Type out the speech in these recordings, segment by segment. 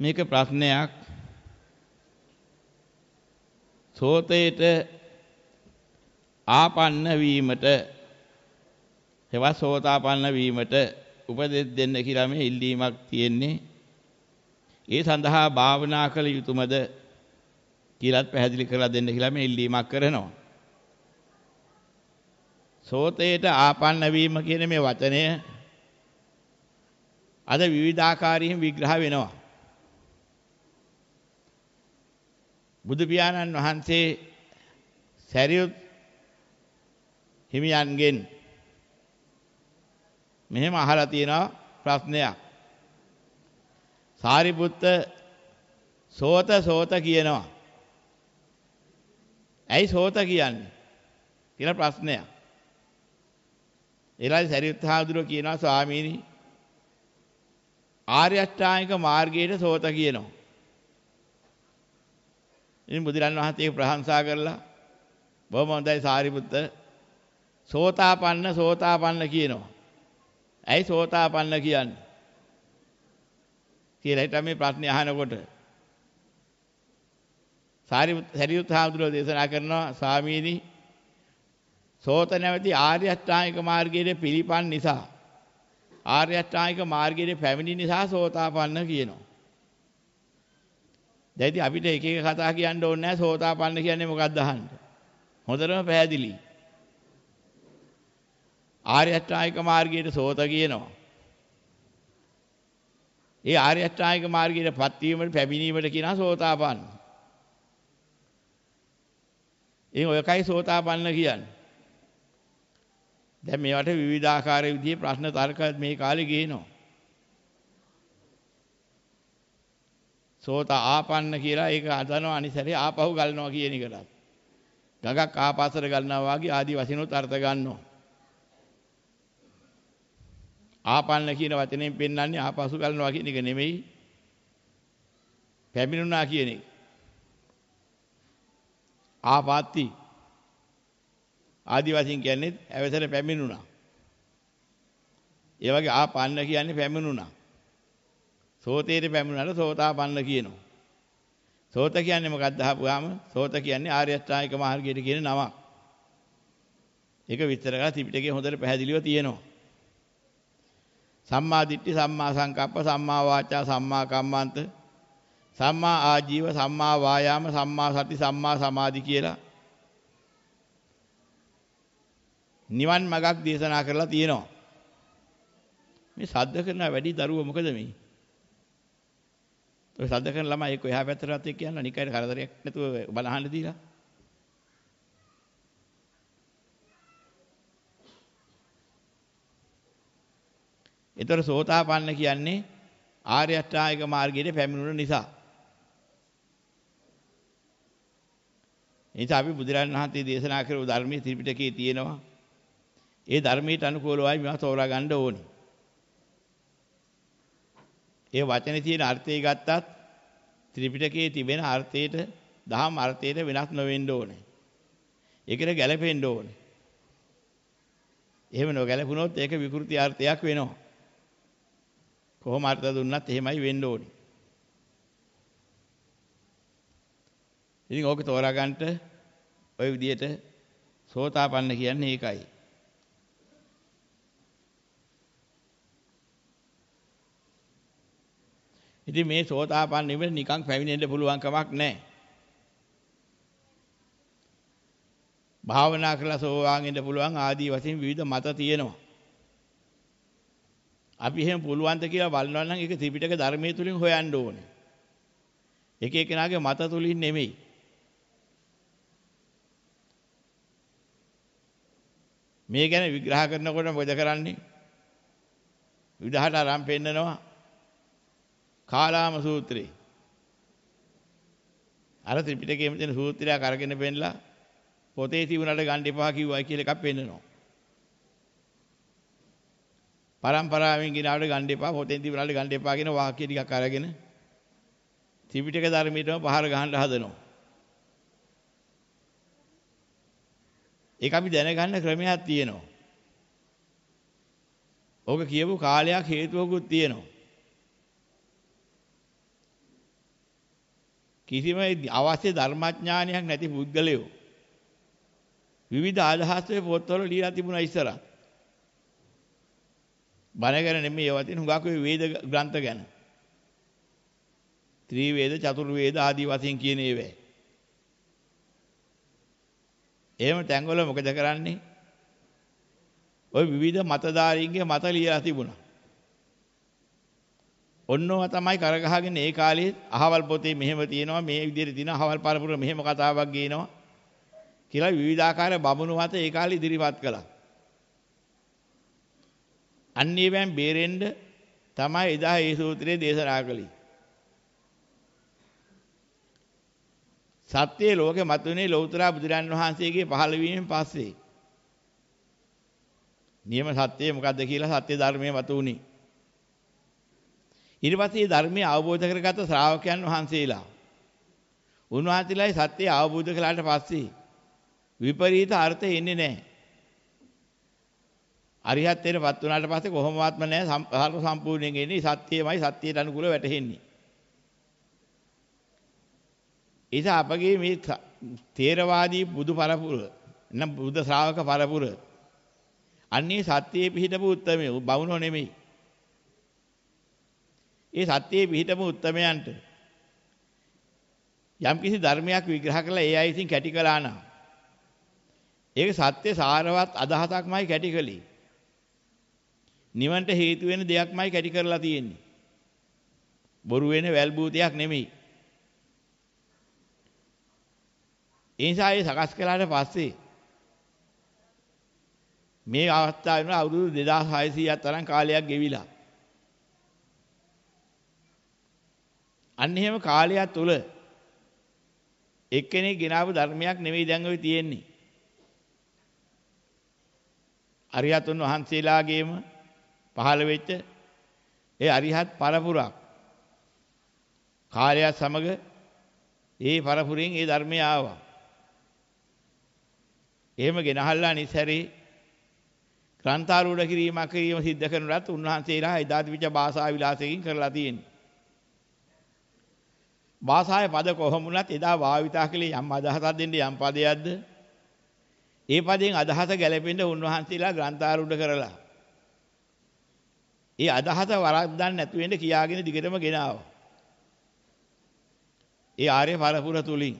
මේක ප්‍රශ්නයක් සෝතේට ආපන්න වීමට හෙවත් සෝතාපන්න වීමට උපදෙස් දෙන්න කියලා මේ ඉල්ලීමක් තියෙන්නේ ඒ සඳහා භාවනා කළ යුතුමද කියලාත් පැහැදිලි කරලා දෙන්න කියලා මේ ඉල්ලීමක් කරනවා සෝතේට ආපන්න වීම කියන මේ වචනය අද විවිධාකාරයෙන් විග්‍රහ වෙනවා බුදු පියාණන් වහන්සේ සැරියුත් හිමියන්ගෙන් මෙහෙම අහලා තියෙනවා ප්‍රශ්නයක්. සාරිපුත්ත සෝත සෝත කියනවා. ඇයි සෝත කියන්නේ? කියලා ප්‍රශ්නයක්. ඒලායි සරියුත් හාමුදුරුව කියනවා ස්වාමීනි ආර්ය අෂ්ටාංගික මාර්ගයේ සෝත කියනවා. ඉතින් බුදුරන් වහන්සේ ප්‍රශංසා කරලා බොහොම හොඳයි සාරිපුත්ත සෝතාපන්න සෝතාපන්න කියනවා. ඇයි සෝතාපන්න කියන්නේ? කියලා හිටා මේ ප්‍රශ්නේ අහනකොට සාරිපුත් හාමුදුරුවෝ දේශනා කරනවා ස්වාමීනි සෝත නැවති ආර්ය අෂ්ටාංගික මාර්ගයේ පිළිපන් නිසා ආර්ය අෂ්ටාංගික මාර්ගයේ පැමිණි නිසා සෝතාපන්න කියනවා. දැන් ඉතින් අපිට එක එක කතා කියන්න ඕනේ නැහැ සෝතාපන්න කියන්නේ මොකක්ද අහන්න. හොඳටම පැහැදිලි. ආර්ය අෂ්ටාංගික මාර්ගයේ සෝත කියනවා. ඒ ආර්ය අෂ්ටාංගික මාර්ගයට පත්වීමට පැමිණීමට කියනවා සෝතාපන්න. ඒ ඔයකයි සෝතාපන්න කියන්නේ. දැන් මේවට විවිධාකාර විදිහේ ප්‍රශ්න තර්ක මේ කාලේ ගේනවා. සෝත ආපන්න කියලා ඒක හදනවා අනිසරේ ආපහු ගලනවා කියන එකට. ගගක් ආපස්සට ගලනවා වගේ ආදි වශයෙන්ුත් අර්ථ ගන්නවා. ආපන්න කියන වචනයෙන් පෙන්වන්නේ ආපසු ගලනවා කියන එක නෙමෙයි. පැමිණුණා කියන එක. ආපාති ආදි වශයෙන් කියන්නේ ඇවසර පැමිණුණා. ඒ වගේ ආපන්න කියන්නේ පැමිණුණා. සෝතේට පැමුණාට සෝතාපන්න කියනවා. සෝත කියන්නේ මොකක්ද අහපුවාම? සෝත කියන්නේ ආර්ය අෂ්ටාංගික මාර්ගයට කියන නමක්. ඒක විස්තර කරලා ත්‍රිපිටකයේ හොඳට පැහැදිලිව තියෙනවා. සම්මා දිට්ඨි, සම්මා සංකප්ප, සම්මා වාචා, සම්මා කම්මන්ත, සම්මා ආජීව, සම්මා වායාම, සම්මා සති, සම්මා සමාධි කියලා නිවන් මඟක් දේශනා කරලා තියෙනවා. මේ සද්ද කරන වැඩි දරුව මොකද මේ? ඔය සද්ද කරන ළමයි එක්ක එහා පැත්තට රතේ කියනවා නිකයිට කරදරයක් නැතුව බලහන්න දීලා. ඒතර සෝතාපන්න කියන්නේ ආර්ය අෂ්ටාංගික මාර්ගයේ පැමිණුණ නිසා. එනිසා අපි බුදුරජාණන් වහන්සේ දේශනා කරපු ධර්මයේ ත්‍රිපිටකයේ තියෙනවා. ඒ ධර්මයට අනුකූලවයි මේවා තෝරා ගන්න ඕනේ. ඒ වචනේ තියෙන අර්ථය ගත්තත් ත්‍රිපිටකයේ තිබෙන අර්ථයට දහම් අර්ථයට වෙනස් නොවෙන්න ඕනේ. ඒකට ගැළපෙන්න ඕනේ. එහෙම නොගැලපුණොත් ඒක විකෘති අර්ථයක් වෙනවා. කොහොම අර්ථ දුන්නත් එහෙමයි වෙන්න ඕනේ. ඉතින් ඕක තෝරා ගන්නට ওই විදිහට සෝතාපන්න කියන්නේ ඒකයි. ඉතින් මේ සෝතාපන්න නිවන නිකන් පැමිණෙන්න පුළුවන් කමක් නැහැ. භාවනා කරලා සෝවාන් වෙන්න පුළුවන් ආදී වශයෙන් විවිධ මත තියෙනවා. අපි එහෙම පුළුවන්ද කියලා බලනවා නම් ඒක ත්‍රිපිටක ධර්මයේ තුලින් හොයන්න ඕනේ. එක එකනාගේ මත තුලින් නෙමෙයි. මේ ගැන විග්‍රහ කරනකොට මොකද කරන්නේ? විදහාට ආරම්භ පෙන්නනවා. කාලාම සූත්‍රේ. අර ත්‍රිපිටකයේම තියෙන සූත්‍රයක් අරගෙන පෙන්නලා පොතේ තිබුණාට ගන්න එපා කිව්වයි කියලා එකක් පෙන්නනවා. පරම්පරාවෙන් ගිනාවට ගන්න එපා පොතෙන් තිබුණාට ගන්න එපා කියන වාක්‍ය ටිකක් අරගෙන ත්‍රිපිටක ධර්මයටම පහර ගහන්න හදනවා. ඒක අපි දැනගන්න ක්‍රමයක් තියෙනවා. ඕක කියපු කාලයක් හේතුවකුත් තියෙනවා. කිසිම අවශ්‍ය ධර්මඥානයක් නැති පුද්ගලයෝ විවිධ ආදහස්වේ පොත්වල ලියලා තිබුණා ඉස්සරහ. බණගෙන නෙමෙයි ඒවා තියෙන හුඟක් වේද ග්‍රන්ථ ගැන. ත්‍රි වේද චතුර් වේද ආදී වශයෙන් කියන ඒවා. එහෙම තැන්වල මොකද කරන්නේ? ওই විවිධ මතධාරීන්ගේ මත ලියලා තිබුණා. ඔන්නෝවා තමයි කරගහගෙන ඒ කාලේ අහවල් පොතේ මෙහෙම තියෙනවා මේ විදිහට තියෙනවා අහවල් පරපුර මෙහෙම කතාවක් ගේනවා කියලා විවිධාකාර බමුණු මත ඒ කාලේ ඉදිරිපත් කළා. අන්නේවෙන් බේරෙන්න තමයි එදා ඒ සූත්‍රය දේශනා කළේ. සත්‍ය ලෝකෙ මතුනේ ලෞතර බුදුරන් වහන්සේගේ පහළවීමෙන් පස්සේ. නියම සත්‍යය මොකද්ද කියලා සත්‍ය ධර්මයේ මතුනේ. ඊට පස්සේ ධර්මයේ අවබෝධ කරගත් ශ්‍රාවකයන් වහන්සේලා උන්වහන්සේලායි සත්‍ය අවබෝධ කළාට පස්සේ විපරීත අර්ථ එන්නේ නැහැ. අරිහත්ත්වයටපත් වුණාට පස්සේ කොහොමවත්ම නැහැ සම්පූර්ණ සම්පූර්ණයෙන් එන්නේ සත්‍යයමයි සත්‍යයට අනුකූලව වැටහෙන්නේ. ඒස අපගේ මේ තේරවාදී බුදු පරපුර නම් බුද්ධ ශ්‍රාවක පරපුර අන්නේ සත්‍යයේ පිහිටපු උත්මය බවුනෝ නෙමෙයි. ඒ සත්‍යයේ පිහිටම උත්මයන්ට යම්කිසි ධර්මයක් විග්‍රහ කළා ඒ අය ඉතින් කැටි කළා නම් ඒක සත්‍ය සාරවත් අදහසක්මයි කැටි කළේ නිවන්ට හේතු වෙන දෙයක්මයි කැටි කරලා තියෙන්නේ බොරු වෙන වැල් භූතයක් නෙමෙයි ඒ නිසා ඒ සකස් කළාට පස්සේ මේ අවස්ථාවේ වුණා අවුරුදු 2600ක් තරම් කාලයක් ගෙවිලා අන්න එහෙම කාලය තුල එක්කෙනෙක් ගෙනාවු ධර්මයක් නෙවෙයි දැන් ඔය තියෙන්නේ. අරිහතුන් වහන්සේලාගේම පහළ වෙච්ච ඒ අරිහත් පරපුරක් කාලය සමග ඒ පරපුරෙන් ඒ ධර්මය ආවා. එහෙම ගෙනහල්ලා නිසැරේ ග්‍රන්ථාරූඪ කිරීමක් කිරීම සිද්ධ කරනවත් උන්වහන්සේලා එදා තිබිච්ච භාෂා විලාසයෙන් කරලා තියෙන්නේ. භාෂාවේ පද කොහොම වුණත් එදා භාවිතා කළේ යම් අදහසක් දෙන්න යම් පදයක්ද? ඒ පදයෙන් අදහස ගැලපෙන්න උන්වහන්සේලා ග්‍රන්ථාරූඪ කරලා. ඒ අදහස වරද්දන්න නැතු වෙන්න කියාගෙන දිගටම ගෙනාවා. ඒ ආර්ය පරපුර තුලින්.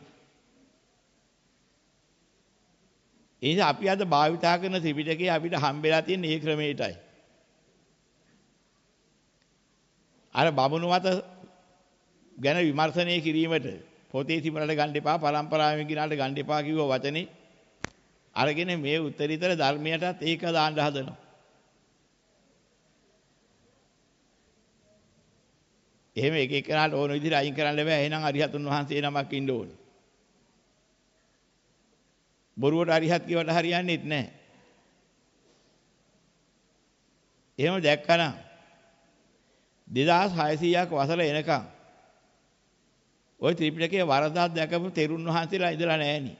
ඒ අපි අද භාවිතා කරන ත්‍රිපිටකේ අපිට හම්බෙලා තියෙන මේ ක්‍රමයටයි. අර බමුණු මත ගැන විමර්ශනය කිරීමට පොතේ තිබුණාට ගන්න එපා පරම්පරාවෙන් ගිනාට ගන්න එපා කිව්ව වචනේ අරගෙන මේ උත්තරීතර ධර්මයටත් ඒක දාන්න හදනවා. එහෙම එක එකනාට ඕන විදිහට අයින් කරන්න බෑ. එහෙනම් අරිහතුන් වහන්සේ නමක් ඉන්න ඕනේ. බොරුවට අරිහත් කියවට හරියන්නේත් නැහැ. එහෙම දැක්කනම් 2600ක් වසල එනකම් ওই ත්‍රිපිටකයේ වරදක් දැකපු තෙරුන් වහන්සේලා ඉඳලා නැහැ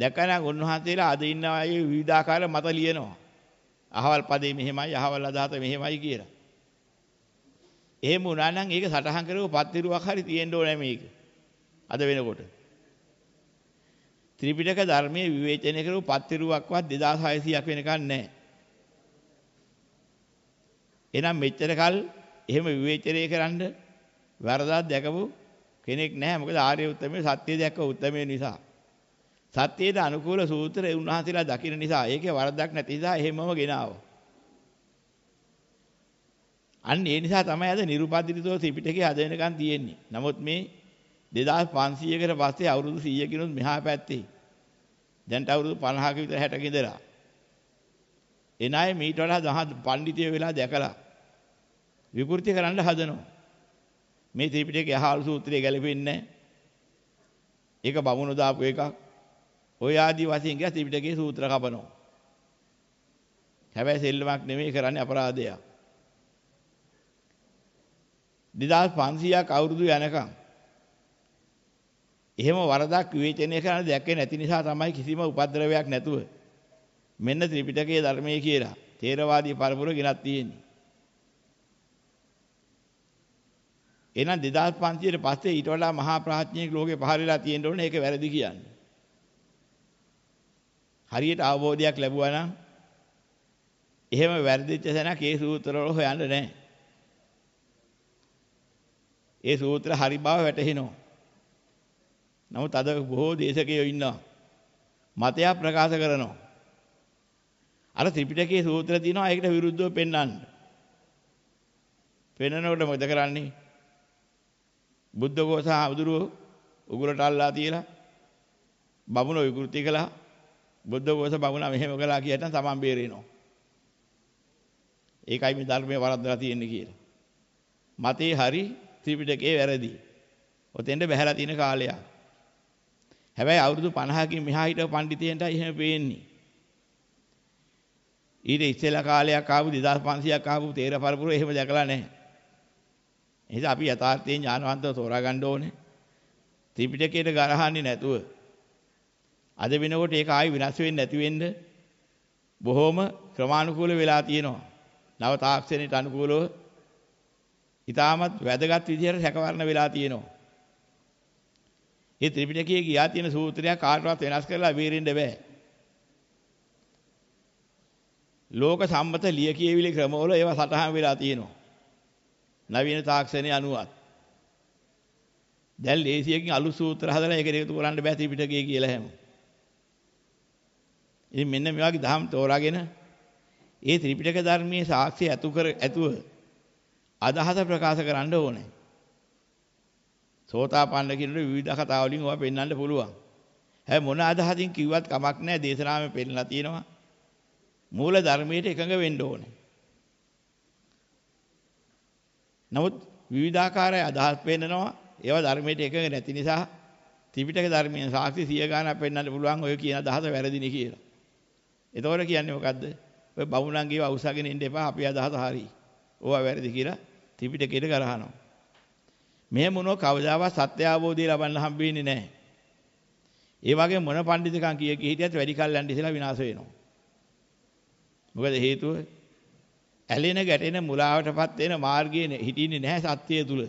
දැකනක් උන්වහන්සේලා අද ඉන්න අය විවිධාකාර මත ලියනවා. අහවල් පදේ මෙහෙමයි, අහවල් අදහස මෙහෙමයි කියලා. එහෙම වුණා නම් ඒක සටහන් කරව පත්තිරුවක් හරි තියෙන්න ඕනේ මේක. අද වෙනකොට. ත්‍රිපිටක ධර්මයේ විවේචනය කරව පත්තිරුවක්වත් 2600ක් වෙනකන් නැහැ. එහෙනම් මෙච්චර කල් එහෙම විවේචනය කරන්නේ වැරදක් දැකපු කෙනෙක් නැහැ. මොකද ආර්ය උත්තමයේ සත්‍ය දැක්ක උත්තමයේ නිසා. සත්‍යයට අනුකූල සූත්‍රය උන්වහන්සේලා දකින නිසා ඒකේ වරදක් නැති නිසා එහෙමම ගෙනාවා. අන්න ඒ නිසා තමයි අද නිරුපද්‍රිතෝ ත්‍රිපිටකයේ අද වෙනකන් තියෙන්නේ. නමුත් මේ 2500කට පස්සේ අවුරුදු 100 කිනුත් මෙහා පැත්තේ දැන්ට අවුරුදු 50ක විතර 60ක ඉඳලා එනයි මීට වඩා දහ පඬිතිය වෙලා දැකලා විකෘති කරන්න හදනවා. මේ ත්‍රිපිටකයේ අහාරු සූත්‍රය ගැලපෙන්නේ නැහැ. ඒක බමුණු දාපු එකක්. ඔය ආදි වශයෙන් ගියා ත්‍රිපිටකයේ සූත්‍ර කපනවා. හැබැයි සෙල්ලමක් නෙමෙයි කරන්නේ අපරාධයක්. 2500ක් අවුරුදු යනකම් එහෙම වරදක් විවේචනය කරන්න දැක්කේ නැති නිසා තමයි කිසිම උපද්‍රවයක් නැතුව මෙන්න ත්‍රිපිටකයේ ධර්මයේ කියලා තේරවාදී පරපුර ගෙනත් තියෙන්නේ. එහෙනම් 2500ට පස්සේ ඊට වඩා මහා ප්‍රඥයෙක් ලෝකේ පහළ වෙලා තියෙන්න ඕනේ. ඒක වැරදි කියන්නේ. හරියට අවබෝධයක් ලැබුවා නම් එහෙම වැරදිච්ච තැනක් ඒ සූත්‍රවල හොයන්න නැහැ. ඒ සූත්‍ර හරි බව වැටහෙනවා. නමුත් අද බොහෝ දේශකයෝ ඉන්නවා. මතයක් ප්‍රකාශ කරනවා. අර ත්‍රිපිටකයේ සූත්‍ර තියෙනවා ඒකට විරුද්ධව පෙන්වන්න. පෙන්වනකොට මොකද කරන්නේ? බුද්ධ ഘോഷ හාමුදුරුව උගුරට අල්ලා තියලා බමුණෝ විකෘති කළා. බුද්ධ ഘോഷ බමුණා මෙහෙම කළා කියනනම් තමන් බේරෙනවා. ඒකයි මේ ධර්මයේ වරද්දලා තියෙන්නේ කියලා. මතේ හරි ත්‍රිපිටකේ වැරදි. ඔතෙන්ද බහැලා තියෙන කාලයක්. හැබැයි අවුරුදු 50කින් මෙහා හිටපු පඬිතියන්ට එහෙම පේන්නේ. ඊට ඉස්සෙල්ලා කාලයක් ආපු 2500ක් ආපු තේර පරපුර එහෙම දැකලා නැහැ. එහෙනම් අපි යථාර්ථයෙන් ඥානවන්තව තෝරා ගන්න ඕනේ. ත්‍රිපිටකයට ගරහන්නේ නැතුව අද වෙනකොට ඒක ආයි විනාශ වෙන්නේ නැති වෙන්න බොහොම ක්‍රමානුකූල වෙලා තියෙනවා. නව තාක්ෂණයට අනුකූලව ඉතාමත් වැදගත් විදිහට රැකවරණ වෙලා තියෙනවා. මේ ත්‍රිපිටකයේ ගියා තියෙන සූත්‍රයක් කාටවත් වෙනස් කරලා බේරෙන්න බෑ. ලෝක සම්මත ලියකියවිලි ක්‍රමවල ඒවා සටහන් වෙලා තියෙනවා. නවීන තාක්ෂණයේ අනුවත්. දැන් ලේසියකින් අලු සූත්‍ර හදලා ඒකට එකතු කරන්න බෑ ත්‍රිපිටකය කියලා හැම. ඉතින් මෙන්න මේ වගේ ධම් තෝරාගෙන ඒ ත්‍රිපිටක ධර්මයේ සාක්ෂි ඇතු කර ඇතුව අදහස ප්‍රකාශ කරන්න ඕනේ. සෝතාපන්න කෙනෙකුට විවිධ කතා වලින් ඕවා පෙන්වන්න පුළුවන්. හැබැයි මොන අදහසින් කිව්වත් කමක් නැහැ දේශනාවේ පෙන්නලා තියෙනවා. මූල ධර්මයට එකඟ වෙන්න ඕනේ. නමුත් විවිධාකාරයේ අදහස් පෙන්නනවා. ඒවා ධර්මයට එකඟ නැති නිසා ත්‍රිපිටක ධර්මයේ සාක්ෂි සිය ගානක් පෙන්වන්න පුළුවන් ඔය කියන අදහස වැරදිනේ කියලා. එතකොට කියන්නේ මොකද්ද? ඔය බමුණන්ගේව අවශ්‍යගෙන ඉන්න එපා. අපි අදහස හරි. ඕවා වැරදි කියලා ත්‍රිපිටකයට ගරහනවා. මේ මොනෝ කවදාවත් සත්‍ය අවබෝධය ලබන්න හම්බෙන්නේ නැහැ. ඒ වගේ මොන පඬිතුකම් කිය කී හිටියත් වැඩි කල් යන්න ඉස්සලා විනාශ වෙනවා. මොකද හේතුව ඇලෙන ගැටෙන මුලාවටපත් වෙන මාර්ගයේ හිටින්නේ නැහැ සත්‍යය තුල.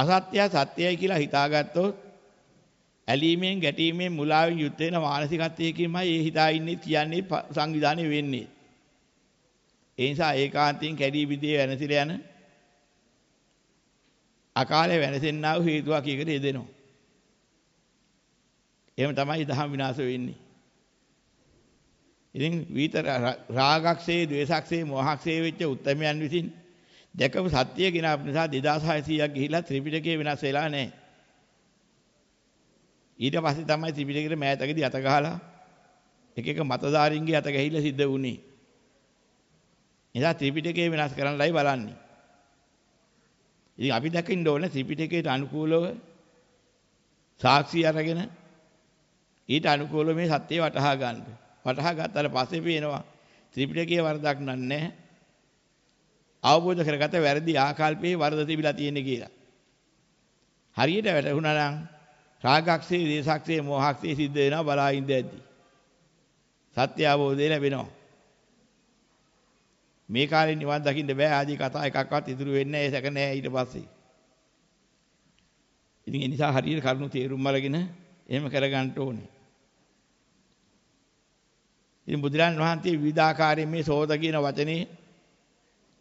අසත්‍යය සත්‍යයි කියලා හිතාගත්තොත් ඇලීමෙන් ගැටීමෙන් මුලාවෙන් යුත් වෙන මානසිකත්වයකින්මයි ඒ හිතා ඉන්නේ කියන්නේ සංවිධානය වෙන්නේ. ඒ නිසා ඒකාන්තයෙන් කැඩී බිඳී වෙනසිලා යන අකාලේ වෙනසෙන්නා වූ හේතුවක් එකට යෙදෙනවා. එහෙම තමයි දහම් විනාශ වෙන්නේ. ඉතින් විිත රාගක්සේ ද්වේෂක්සේ මෝහක්සේ වෙච්ච උත්තරමයන් විසින් දැකපු සත්‍ය කියන නිසා 2600ක් ගිහිලා ත්‍රිපිටකය වෙනස් වෙලා නැහැ. ඊට පස්සේ තමයි ත්‍රිපිටකේ මෑතකදී අත ගහලා එක එක මතධාරීන්ගේ අත ගහිලා සිද්ධ වුණේ. එදා ත්‍රිපිටකය වෙනස් කරන්නයි බලන්නේ. ඉතින් අපි දකින්න ඕනේ ත්‍රිපිටකයට අනුකූලව සාක්ෂි අරගෙන ඊට අනුකූලව මේ සත්‍ය වටහා ගන්න. වටහා ගත්තට පස්සේ පේනවා ත්‍රිපිටකයේ වරදක් නැහැ. අවබෝධ කරගත වැරදි ආකල්පයේ වරද තිබිලා තියෙන කියලා. හරියට වැටුණා නම් රාගක්ෂේ, දේසක්ෂේ, මෝහක්ෂේ සිද්ධ වෙනවා බලා ඉඳද්දී. සත්‍ය අවබෝධය ලැබෙනවා. මේ කාලේ නිවන් දකින්න බෑ ආදී කතා එකක්වත් ඉතුරු වෙන්නේ නැහැ ඒක නැහැ ඊට පස්සේ. ඉතින් ඒ නිසා හරියට කරුණු තේරුම් අරගෙන එහෙම කරගන්න ඕනේ. ඉතින් බුදුරන් වහන්සේ විවිධාකාරයෙන් මේ සෝත කියන වචනේ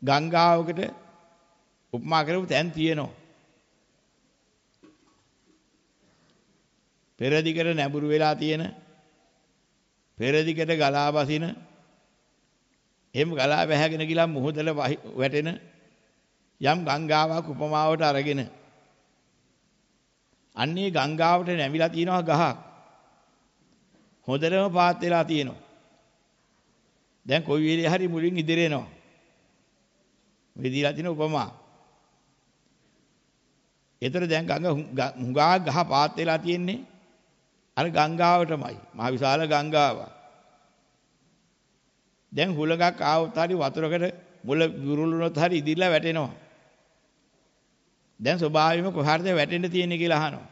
ගංගාවකට උපමා කරපු තැන් තියෙනවා. පෙරදිගට නැඹුරු වෙලා තියෙන පෙරදිගට ගලා බසින එහෙම ගලා වැහැගෙන ගිලා මුහුදල වැටෙන යම් ගංගාවක් උපමාවට අරගෙන අන්නේ ගංගාවට නැමිලා තියෙනවා ගහක් හොඳටම පාත් වෙලා තියෙනවා දැන් කොයි වෙලේ හරි මුලින් ඉදිරිය එනවා. මේ දීලා තියෙන උපමා. ඒතර දැන් ගඟ හුඟා ගහ පාත් වෙලා තියෙන්නේ අර ගංගාවටමයි. මහ විශාල ගංගාව. දැන් හුලඟක් ආවොත් හරි වතුරකට මුල ගුරුළුනොත් හරි ඉදිරියලා වැටෙනවා. දැන් ස්වභාවයෙන්ම කොහරද වැටෙන්න තියෙන්නේ කියලා අහනවා.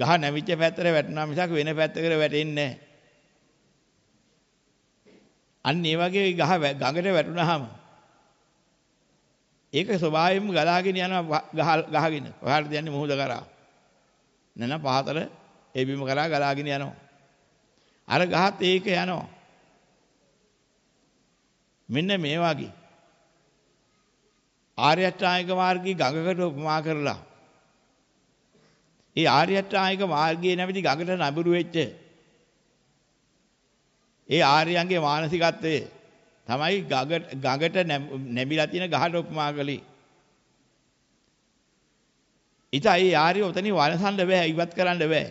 ගහ නැවිච්ච පැත්තට වැටෙනවා මිසක් වෙන පැත්තකට වැටෙන්නේ නැහැ. අන්න ඒ වගේ ගහ ගඟට වැටුනහම ඒක ස්වභාවයෙන්ම ගලාගෙන යනවා ගහ ගහගෙන. ඔයාලට කියන්නේ මොහොත කරා. නන පහතර ඒ බිම කරා ගලාගෙන යනවා. අර ගහත් ඒක යනවා. මෙන්න මේ වගේ ආර්ය අෂ්ටාංගික මාර්ගයේ ගඟකට උපමා කරලා ඒ ආර්ය අෂ්ටාංගික මාර්ගයේ නැමැති ගඟට නඹුරු වෙච්ච ඒ ආර්යයන්ගේ මානසිකත්වය තමයි ගඟට නැමිලා තියෙන ගහට උපමා කළේ. ඉතින් ඒ ආර්ය උතනින් වනසන්න බෑ ඉවත් කරන්න බෑ.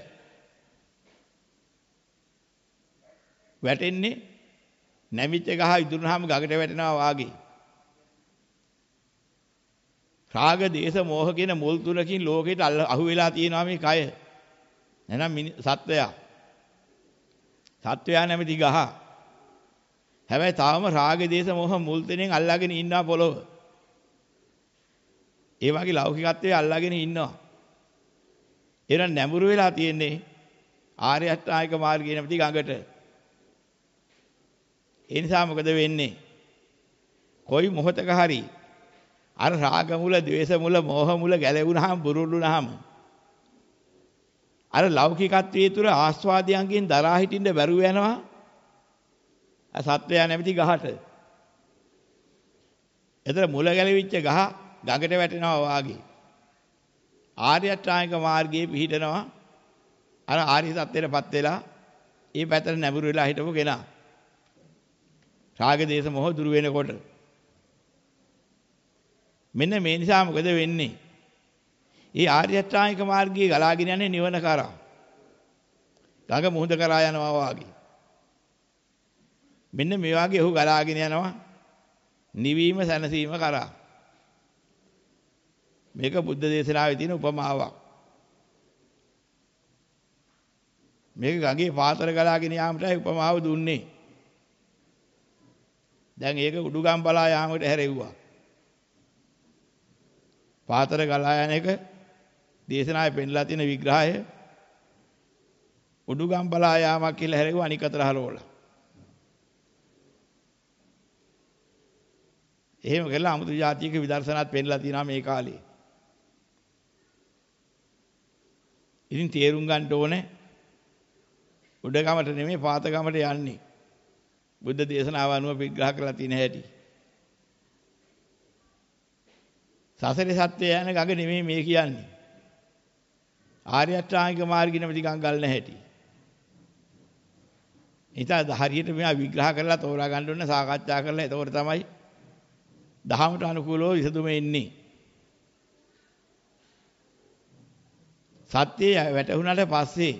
වැටෙන්නේ නැමිච්ච ගහ ඉදුණාම ගඟට වැටෙනවා වාගේ. රාග දේශ මෝහ කියන මුල් තුනකින් ලෝකෙට අහු වෙලා තියෙනවා මේ කය. එහෙනම් සත්වයා සත්වයා නැමැති ගහ. හැබැයි තාම රාග දේශ මොහ මුල් තැනෙන් අල්ලාගෙන ඉන්නා පොළොව. ඒ වගේ ලෞකිකත්වයේ අල්ලාගෙන ඉන්නවා. ඒනම් නැඹුරු වෙලා තියෙන්නේ ආර්ය අෂ්ටායික මාර්ගය නැමැති ගඟට. ඒ නිසා මොකද වෙන්නේ? කොයි මොහතක හරි අර රාග මුල, ද්වේෂ මුල, මෝහ මුල ගැලවුණාම බුරුල්ුණාම අර ලෞකිකත්වයේ තුර ආස්වාදයන්ගෙන් දරා හිටින්න බැරුව යනවා. සත්වයා නැමැති ගහට. එතන මුල ගැලවිච්ච ගහ ගඟට වැටෙනවා වාගේ. ආර්ය ශ්‍රාණික මාර්ගයේ පිහිටනවා. අර ආර්ය සත්‍යයටපත් වෙලා ඒ පැතර නැඹුරු වෙලා හිටපු කෙනා. රාග දේශ මොහ දුරු වෙනකොට මෙන්න මේ නිසා මොකද වෙන්නේ? ඒ ආර්ය අෂ්ටාංගික මාර්ගයේ ගලාගෙන යන්නේ නිවන කරා. ගඟ මුහුද කරා යනවා වාගේ. මෙන්න මේ වාගේ ඔහු ගලාගෙන යනවා නිවීම සැනසීම කරා. මේක බුද්ධ දේශනාවේ තියෙන උපමාවක්. මේක ගඟේ පාතර ගලාගෙන යාමටයි උපමාව දුන්නේ. දැන් ඒක උඩුගම් බලා යාමට හැරෙව්වා. පාතර ගලා යන එක දේශනාවේ පෙන්ලා තියෙන විග්‍රහය උඩුගම් බලා යාමක් කියලා හැරෙව අනික අතර හලවලා. එහෙම කරලා 아무තු જાතියක විදර්ශනාත් පෙන්ලා තියෙනවා මේ කාලේ. ඉතින් තේරුම් ගන්න ඕනේ උඩගමට නෙමෙයි පාතගමට යන්නේ. බුද්ධ දේශනාව අනුව විග්‍රහ කරලා තියෙන හැටි. සසරේ සත්‍ය යන ගඟ නෙමෙයි මේ කියන්නේ. ආර්ය අෂ්ටාංගික මාර්ගිනම ටිකක් ගල් නැහැටි. ඉතින් හරියට මෙයා විග්‍රහ කරලා තෝරා ගන්න ඕන සාකච්ඡා කරලා එතකොට තමයි දහමට අනුකූලව විසඳුම එන්නේ. සත්‍යය වැටහුණාට පස්සේ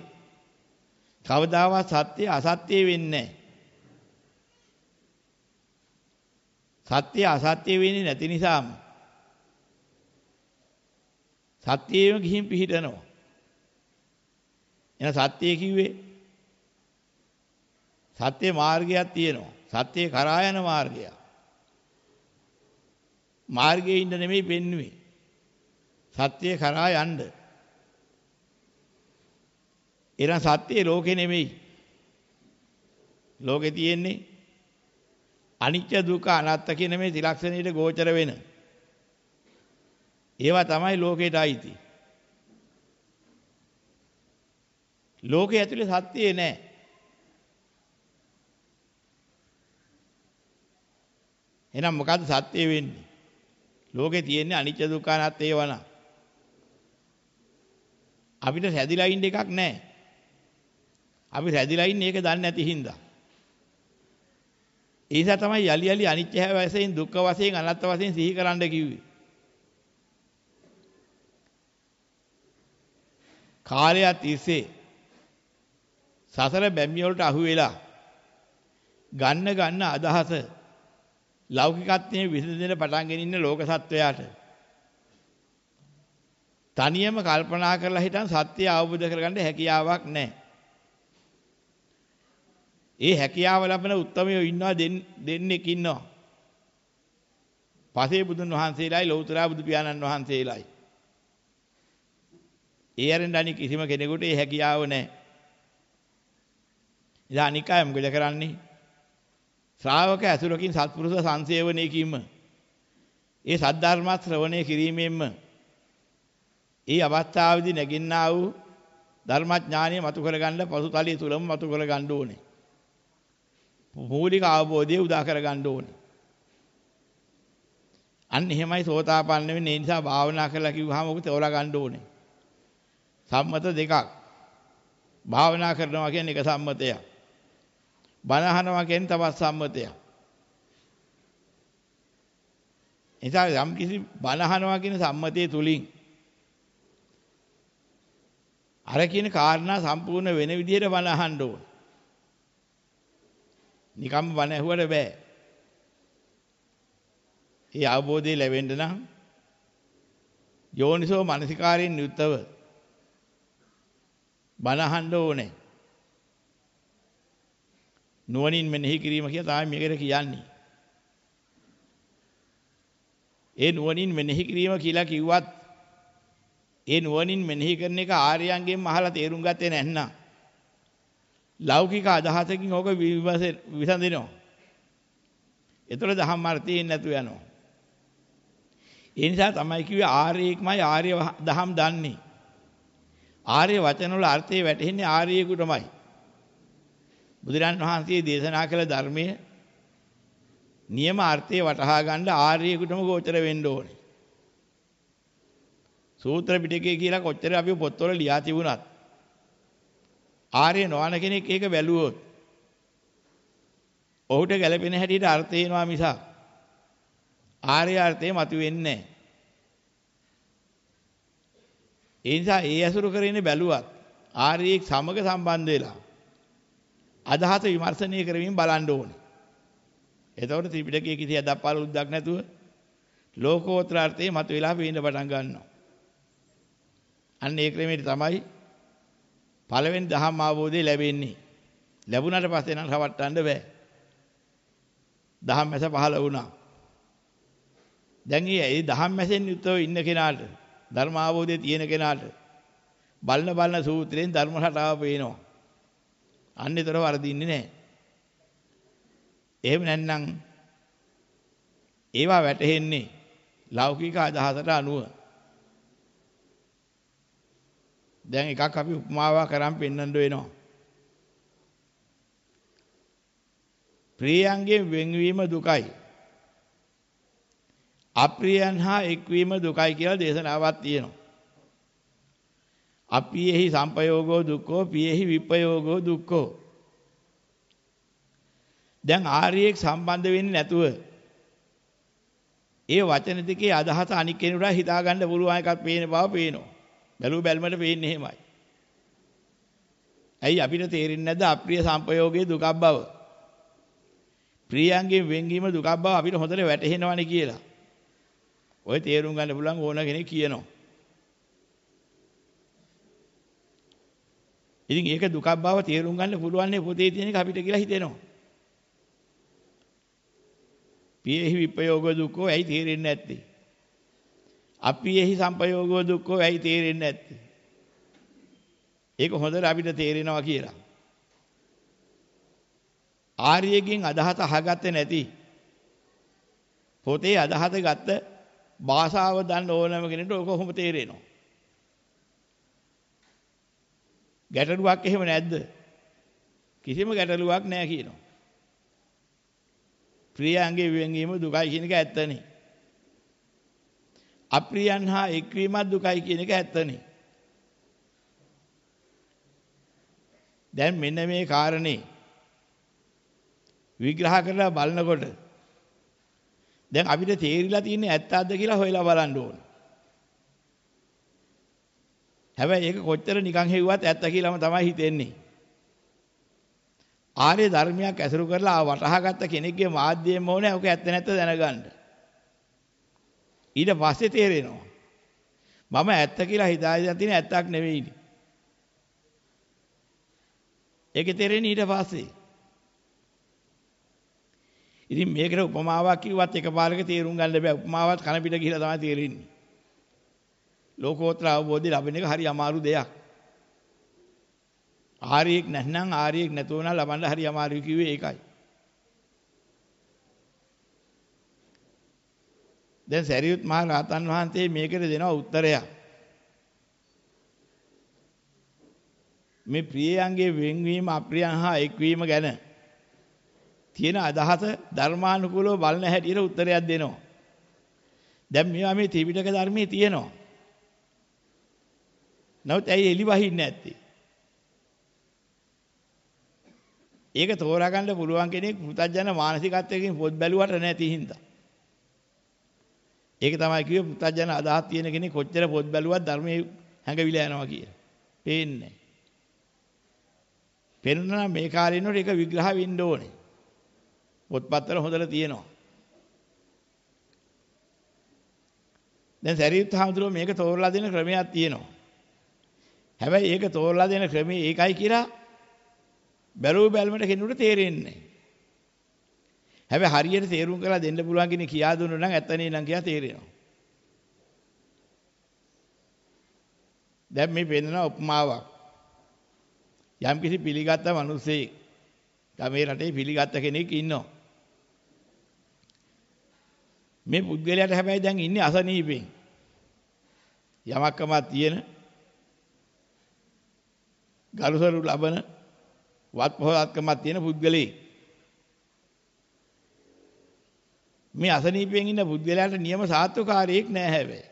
කවදාවත් සත්‍ය අසත්‍ය වෙන්නේ නැහැ. සත්‍ය අසත්‍ය වෙන්නේ නැති නිසාම සත්‍යයේම ගිහින් පිහිටනවා. එන සත්‍ය කිව්වේ සත්‍ය මාර්ගයක් තියෙනවා. සත්‍ය කරා යන මාර්ගය. මාර්ගයේ ඉන්න නෙමෙයි පෙන්න්නේ. සත්‍ය කරා යන්න. එන සත්‍ය ලෝකේ නෙමෙයි. ලෝකේ තියෙන්නේ අනිත්‍ය දුක්ඛ අනාත්ත කියන මේ ත්‍රිලක්ෂණයට ගෝචර වෙන. ඒවා තමයි ලෝකේට අයිති. ලෝකයේ ඇතුලේ සත්‍යය නැහැ. එහෙනම් මොකද්ද සත්‍ය වෙන්නේ? ලෝකේ තියෙන්නේ අනිත්‍ය දුක්ඛ අනාත්ම ඒවනම්. අපිට රැඳිලා ඉන්න එකක් නැහැ. අපි රැඳිලා ඉන්නේ ඒක දන්නේ නැති හින්දා. ඒ නිසා තමයි යලි යලි අනිත්‍ය වශයෙන් දුක්ඛ වශයෙන් අනාත්ම වශයෙන් සිහි කරන්න කිව්වේ. කාලයක් තිස්සේ සසර බැම්මිය වලට අහු වෙලා ගන්න ගන්න අදහස ලෞකිකත්වයේ විසඳෙන්න පටන් ගෙන ඉන්න ලෝක සත්වයාට තනියම කල්පනා කරලා හිටන් සත්‍ය අවබෝධ කරගන්න හැකියාවක් නැහැ. ඒ හැකියාව ලබන උත්මයෝ ඉන්නවා දෙන්නෙක් ඉන්නවා. පසේ බුදුන් වහන්සේලායි ලෞතර බුදු පියාණන් වහන්සේලායි. ඒ අරෙන් අනික කිසිම කෙනෙකුට ඒ හැකියාව නැහැ. ඉතින් අනික් අය මොකද කරන්නේ? ශ්‍රාවක ඇසුරකින් සත්පුරුෂ සංසේවණේ කීම. ඒ සද්ධර්ම ශ්‍රවණය කිරීමෙන්ම ඒ අවස්ථාවේදී නැගින්නා වූ ධර්මඥානිය මතු කරගන්න පසුතලයේ තුලම මතු කරගන්න ඕනේ. මූලික අවබෝධය උදා කරගන්න ඕනේ. අන්න එහෙමයි සෝතාපන්න වෙන්නේ. ඒ නිසා භාවනා කරලා කිව්වහම ඔක තෝරා ගන්න ඕනේ. සම්මත දෙකක්. භාවනා කරනවා කියන්නේ එක සම්මතයක්. බණ අහනවා කියන්නේ තවත් සම්මතයක්. එතන යම් කිසි බණ අහනවා කියන සම්මතයේ තුලින් අර කියන කාරණා සම්පූර්ණ වෙන විදිහට බණ අහන්න ඕන. නිකම් බණ ඇහුවට බෑ. ඒ අවබෝධය ලැබෙන්න නම් යෝනිසෝ මනසිකාරයෙන් යුක්තව බණ අහන්න ඕනේ. නුවණින් මෙනෙහි කිරීම කියලා තමයි මේකට කියන්නේ. ඒ නුවණින් මෙනෙහි කිරීම කියලා කිව්වත් ඒ නුවණින් මෙනෙහි කරන එක ආර්යයන්ගෙන් අහලා තේරුම් ගත්තේ නැන්නා. ලෞකික අදහසකින් ඕක විසඳිනවා. ඒතර දහම් මාර්ගයෙන් නැතු යනවා. ඒ නිසා තමයි කිව්වේ ආර්යෙක්මයි ආර්ය දහම් දන්නේ. ආර්ය වචන වල අර්ථය වැටහෙන්නේ ආර්යෙකුටමයි. බුදුරන් වහන්සේ දේශනා කළ ධර්මය නියම අර්ථය වටහා ගන්න ආර්යෙකුටම ගෝචර වෙන්න ඕනේ. සූත්‍ර පිටකය කියලා කොච්චර අපි පොත්වල ලියා තිබුණත් ආර්ය නොවන කෙනෙක් ඒක බැලුවොත් ඔහුට ගැළපෙන හැටියට අර්ථය එනවා මිස ආර්ය අර්ථය මතුවෙන්නේ නැහැ. ඒ නිසා ඒ ඇසුරු කරගෙන බැලුවත් ආර්යෙක් සමග සම්බන්ධ වෙලා අදහස විමර්ශනය කරමින් බලන්න ඕනේ. එතකොට ත්‍රිපිටකයේ කිසි අදප්පාල උද්දක් නැතුව ලෝකෝත්තර අර්ථයේ මතුවලා පේන්න පටන් ගන්නවා. අන්න ඒ ක්‍රමයට තමයි පළවෙනි දහම් අවබෝධය ලැබෙන්නේ. ලැබුණාට පස්සේ නම් රවට්ටන්න බෑ. දහම් ඇස පහළ වුණා. දැන් ඒ දහම් ඇසෙන් යුක්තව ඉන්න කෙනාට ධර්ම අවබෝධය තියෙන කෙනාට බලන බලන සූත්‍රයෙන් ධර්ම රටාව පේනවා. අන්නේතර වරදින්නේ නැහැ. එහෙම නැත්නම් ඒවා වැටහෙන්නේ ලෞකික අදහසට අනුව. දැන් එකක් අපි උපමාවක් කරන් පෙන්වන්න වෙනවා. ප්‍රියයන්ගෙන් වෙන්වීම දුකයි. අප්‍රියයන් හා එක්වීම දුකයි කියලා දේශනාවක් තියෙනවා. අපියෙහි සම්පයෝගෝ දුක්ඛෝ පියෙහි විපයෝගෝ දුක්ඛෝ දැන් ආර්යෙක් සම්බන්ධ වෙන්නේ නැතුව ඒ වචන දෙකේ අදහස අනික් කෙනෙකුට හිතා ගන්න පුළුවන් එකක් පේන බව පේනවා. බැලුව බැලමට පේන්නේ එහෙමයි. ඇයි අපිට තේරෙන්නේ නැද්ද අප්‍රිය සංපයෝගයේ දුකක් බව? ප්‍රියයන්ගෙන් වෙන්වීම දුකක් බව අපිට හොඳට වැටහෙනවනේ කියලා. ඔය තේරුම් ගන්න පුළුවන් ඕන කෙනෙක් කියනවා. ඉතින් ඒක දුකක් බව තේරුම් ගන්න පුළුවන් නේ පොතේ තියෙන එක අපිට කියලා හිතෙනවා. පියෙහි විපයෝග දුක්ඛෝ ඇයි තේරෙන්නේ නැත්තේ? අපියෙහි සංපයෝග දුක්ඛෝ ඇයි තේරෙන්නේ නැත්තේ? ඒක හොඳට අපිට තේරෙනවා කියලා. ආර්යයෙන් අදහස අහගත්තේ නැති පොතේ අදහස ගත්ත භාෂාව දන්න ඕනම කෙනෙකුට ඕක කොහොම තේරෙනවා? ගැටලුවක් එහෙම නැද්ද? කිසිම ගැටලුවක් නැහැ කියනවා. ප්‍රියයන්ගේ වෙන්වීම දුකයි කියන එක ඇත්තනේ. අප්‍රියයන් හා එක්වීමත් දුකයි කියන එක ඇත්තනේ. දැන් මෙන්න මේ කාරණේ විග්‍රහ කරලා බලනකොට දැන් අපිට තේරිලා තියෙන්නේ ඇත්ත අද්ද කියලා හොයලා බලන්න ඕනේ. හැබැයි ඒක කොච්චර නිකන් හෙව්වත් ඇත්ත කියලාම තමයි හිතෙන්නේ. ආර්ය ධර්මයක් ඇසුරු කරලා වටහාගත්ත කෙනෙක්ගේ මාධ්‍යයෙන්ම ඕනේ ඔක ඇත්ත නැත්ත දැනගන්න. ඊට පස්සේ තේරෙනවා. මම ඇත්ත කියලා හිතාගෙන තියෙන ඇත්තක් නෙවෙයිනේ. ඒක තේරෙන්නේ ඊට පස්සේ. ඉතින් මේකට උපමාවක් කිව්වත් එකපාරක තේරුම් ගන්න බෑ. උපමාවත් කන පිට ගිහිලා තමයි තේරෙන්නේ. ලෝකෝත්තර අවබෝධය ලැබෙන එක හරි අමාරු දෙයක්. ආර්යෙක් නැත්නම් ආර්යෙක් නැතුව නම් ලබන්න හරි අමාරුයි කිව්වේ ඒකයි. දැන් සරියුත් මහ රහතන් වහන්සේ මේකට දෙනවා උත්තරයක්. මේ ප්‍රියයන්ගේ වෙන්වීම අප්‍රියයන් හා එක්වීම ගැන තියෙන අදහස ධර්මානුකූලව බලන හැටියට උත්තරයක් දෙනවා. දැන් මේවා මේ ත්‍රිපිටක ධර්මයේ තියෙනවා. නමුත් ඇයි එලි වහින්නේ නැත්තේ? ඒක තෝරාගන්න පුළුවන් කෙනෙක් පුතජන මානසිකත්වයකින් පොත් බැලුවට නැති හින්දා. ඒක තමයි කිව්වේ පුතජන අදහස් තියෙන කෙනෙක් කොච්චර පොත් බැලුවත් ධර්මයේ හැඟවිලා යනවා කියලා. පේන්නේ පෙන්නා මේ කාලේනොට ඒක විග්‍රහ වෙන්න ඕනේ. පොත්පත්වල හොඳට තියෙනවා. දැන් සරියුත් හාමුදුරුවෝ මේක තෝරලා දෙන ක්‍රමයක් තියෙනවා. හැබැයි ඒක තෝරලා දෙන ක්‍රමය ඒකයි කියලා බැලුව බැලමට කෙනෙකුට තේරෙන්නේ හැබැයි හරියට තේරුම් කරලා දෙන්න පුළුවන් කෙනෙක් කියා දුන්නා නම් ඇත්තනේ නම් කියා තේරෙනවා. දැන් මේ වෙනන උපමාවක්. යම්කිසි පිළිගත්ත මිනිසෙක් ගමේ රටේ පිළිගත්ත කෙනෙක් ඉන්නවා. මේ පුද්ගලයාට හැබැයි දැන් ඉන්නේ අසනීපෙන්. යමක්කමක් තියෙන ගරුසරු ලබන වත්පොහත්කමක් තියෙන පුද්ගලයෙක්. මේ අසනීපයෙන් ඉන්න පුද්ගලයාට නියම සාත්වකාරයෙක් නෑ හැබැයි.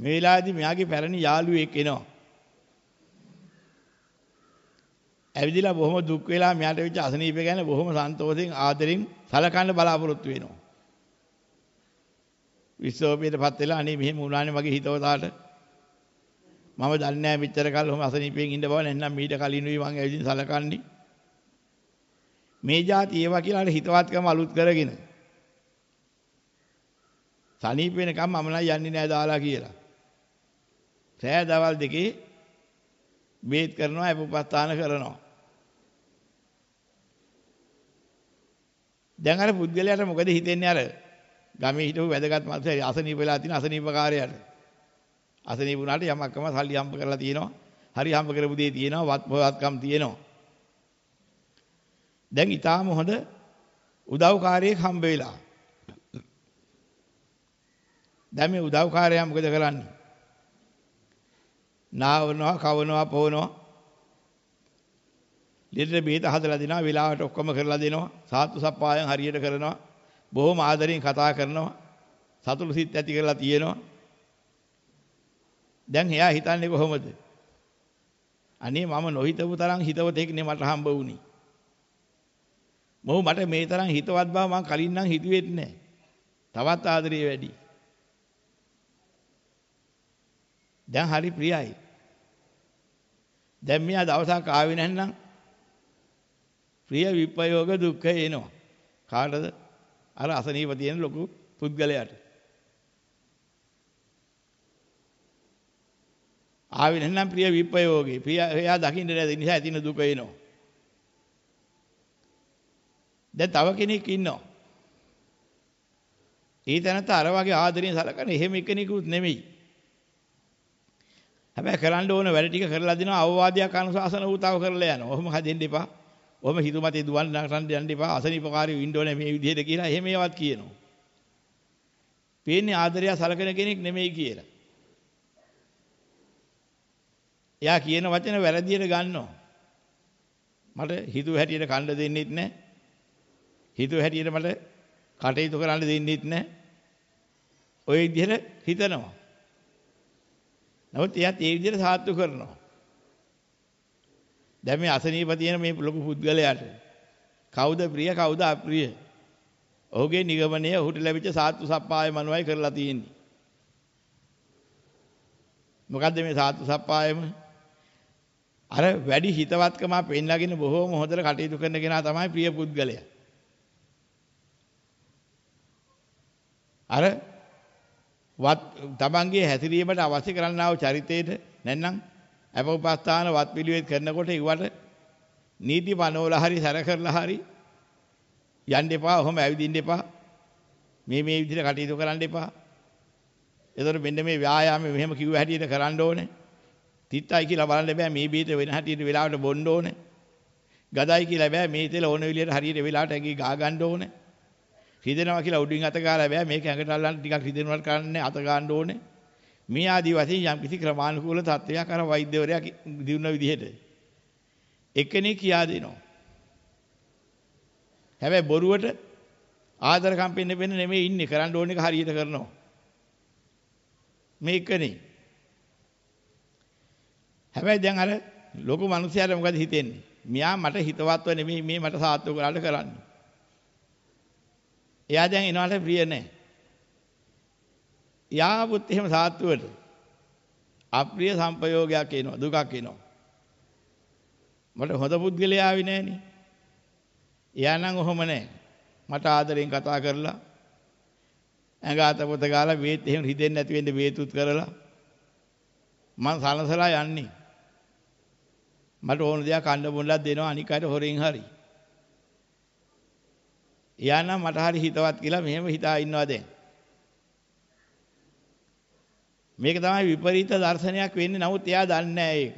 මේ වෙලාවේදී මෙයාගේ පැරණි යාළුවෙක් එනවා. ඇවිදලා බොහොම දුක් වෙලා මෙයාට වෙච්ච අසනීපය ගැන බොහොම සන්තෝෂෙන් ආදරෙන් සලකන්න බලාපොරොත්තු වෙනවා. විශ්වෝපියටපත් වෙලා අනේ මෙහෙම වුණානේ මගේ හිතවතාවට මම දන්නේ නැහැ මෙච්චර කල් ඔහොම අසනීපයෙන් ඉන්න බව නැත්නම් මීට කලිනුයි මං ඇවිදින් සලකන්නේ මේ જાති ඒවා කියලා අර හිතවත්කම අලුත් කරගෙන සනීප වෙනකම් මම නම් යන්නේ නැහැ දාලා කියලා සෑ දවල් දෙකේ බේත් කරනවා අපපස්ථාන කරනවා දැන් අර පුද්ගලයාට මොකද හිතෙන්නේ අර ගමේ හිටපු වැදගත් මාතෘකාව අසනීප වෙලා තියෙන අසනීපකාරයාට අසනීප වුණාට යමක්ම සල්ලි හම්බ කරලා තියෙනවා. හරි හම්බ කරපු දේ තියෙනවා. වත්පත්කම් තියෙනවා. දැන් ඊටාම හොඳ උදව්කාරයෙක් හම්බ වෙලා. දැන් මේ උදව්කාරයා මොකද කරන්නේ? නාවනවා, කවනවා, පොවනවා. ලෙඩට බෙහෙත හදලා දෙනවා, වෙලාවට ඔක්කොම කරලා දෙනවා. සාතු සප්පායන් හරියට කරනවා. බොහොම ආදරෙන් කතා කරනවා. සතුටු සිත් ඇති කරලා තියෙනවා. දැන් එයා හිතන්නේ කොහොමද? අනේ මම නොහිතපු තරම් හිතවතෙක් නේ මට හම්බ වුණේ. මොහු මට මේ තරම් හිතවත් බව මම කලින් නම් හිතුවෙත් නැහැ. තවත් ආදරේ වැඩි. දැන් හරි ප්‍රියයි. දැන් මෙයා දවසක් ආවේ නැත්නම් ප්‍රිය විපයෝග දුක්ඛ එනවා. කාටද? අර අසනීප තියෙන ලොකු පුද්ගලයාට. ආවේ නැත්නම් ප්‍රිය විපයෝගේ ප්‍රිය එයා දකින්න නැති නිසා ඇතින දුක එනවා දැන් තව කෙනෙක් ඉන්නවා ඒ තැනත් අර වගේ ආදරෙන් සලකන එහෙම එකෙනෙකුත් නෙමෙයි හැබැයි කරන්න ඕන වැඩ ටික කරලා දෙනවා අවවාදයක් අනුශාසන උතාව කරලා යනවා ඔහොම හදෙන්න එපා ඔහොම හිතුමතේ දුවන් නටන්න යන්න එපා අසනීපකාරී වින්න ඕනේ මේ විදිහට කියලා එහෙම ඒවත් කියනවා පේන්නේ ආදරය සලකන කෙනෙක් නෙමෙයි කියලා එයා කියන වචන වැරදියට ගන්නවා. මට හිතුව හැටියට කන්න දෙන්නෙත් නැහැ. හිතුව හැටියට මට කටයුතු කරන්න දෙන්නෙත් නැහැ. ওই විදිහට හිතනවා. නමුත් එයාත් ඒ විදිහට සාත්තු කරනවා. දැන් මේ අසනීප තියෙන මේ ලොකු පුද්ගලයාට කවුද ප්‍රිය කවුද අප්‍රිය? ඔහුගේ නිගමනය ඔහුට ලැබිච්ච සාත්තු සප්පාය මනුවයි කරලා තියෙන්නේ. මොකද්ද මේ සාත්තු සප්පායම? අර වැඩි හිතවත්කම පෙන්ලාගෙන බොහෝම හොඳට කටයුතු කරන කෙනා තමයි ප්‍රිය පුද්ගලයා. අර වත් තමන්ගේ හැසිරීමට අවශ්‍ය කරන්නා වූ චරිතයේද නැත්නම් අපෝපස්ථාන වත් පිළිවෙත් කරනකොට ඊවට නීති පනෝල හරි සැර කරලා හරි යන්න එපා, ඔහොම ඇවිදින්න එපා. මේ මේ විදිහට කටයුතු කරන්න එපා. එතකොට මෙන්න මේ ව්‍යායාමය මෙහෙම කිව්ව හැටියට කරන්න ඕනේ. තිත්තයි කියලා බලන්න බෑ මේ බීජ වෙන හැටියට වෙලාවට බොන්න ඕනේ. ගදයි කියලා බෑ මේ තෙල ඕන විදියට හරියට වෙලාවට ඇඟි ගා ගන්න ඕනේ. රිදෙනවා කියලා උඩින් අත ගාලා බෑ මේක ඇඟට අල්ලන්න ටිකක් රිදෙනවට කරන්නේ අත ගන්න ඕනේ. මේ ආදී වශයෙන් යම් කිසි ක්‍රමානුකූල තත්ත්වයක් අර වෛද්‍යවරයා දිනුන විදිහට එකනේ කියා දෙනවා. හැබැයි බොරුවට ආදර කම්පින්න වෙන්න නෙමෙයි ඉන්නේ කරන්න ඕන එක හරියට කරනවා. මේ එකනේ හැබැයි දැන් අර ලොකු මිනිහයාට මොකද හිතෙන්නේ? මෙයා මට හිතවත්ව නෙමෙයි මේ මට සාත්තු කරලා කරන්නේ. එයා දැන් එනවාට ප්‍රිය නැහැ. යාවුත් එහෙම සාත්තුවට අප්‍රිය සංපයෝගයක් එනවා දුකක් එනවා. මට හොඳ පුද්ගලයා ආවි නෑනේ. එයා නම් ඔහොම නෑ. මට ආදරෙන් කතා කරලා ඇඟ අත පොත ගාලා වේත් එහෙම රිදෙන්නේ නැති වෙන්න වේතුත් කරලා මං සලසලා යන්නේ. මට ඕන දෙයක් කන්න බොන්නලා දෙනවා අනික අයට හොරෙන් හරි. එයා නම් මට හරි හිතවත් කියලා මෙහෙම හිතා ඉන්නවා දැන්. මේක තමයි විපරීත දර්ශනයක් වෙන්නේ. නමුත් එයා දන්නේ ඒක.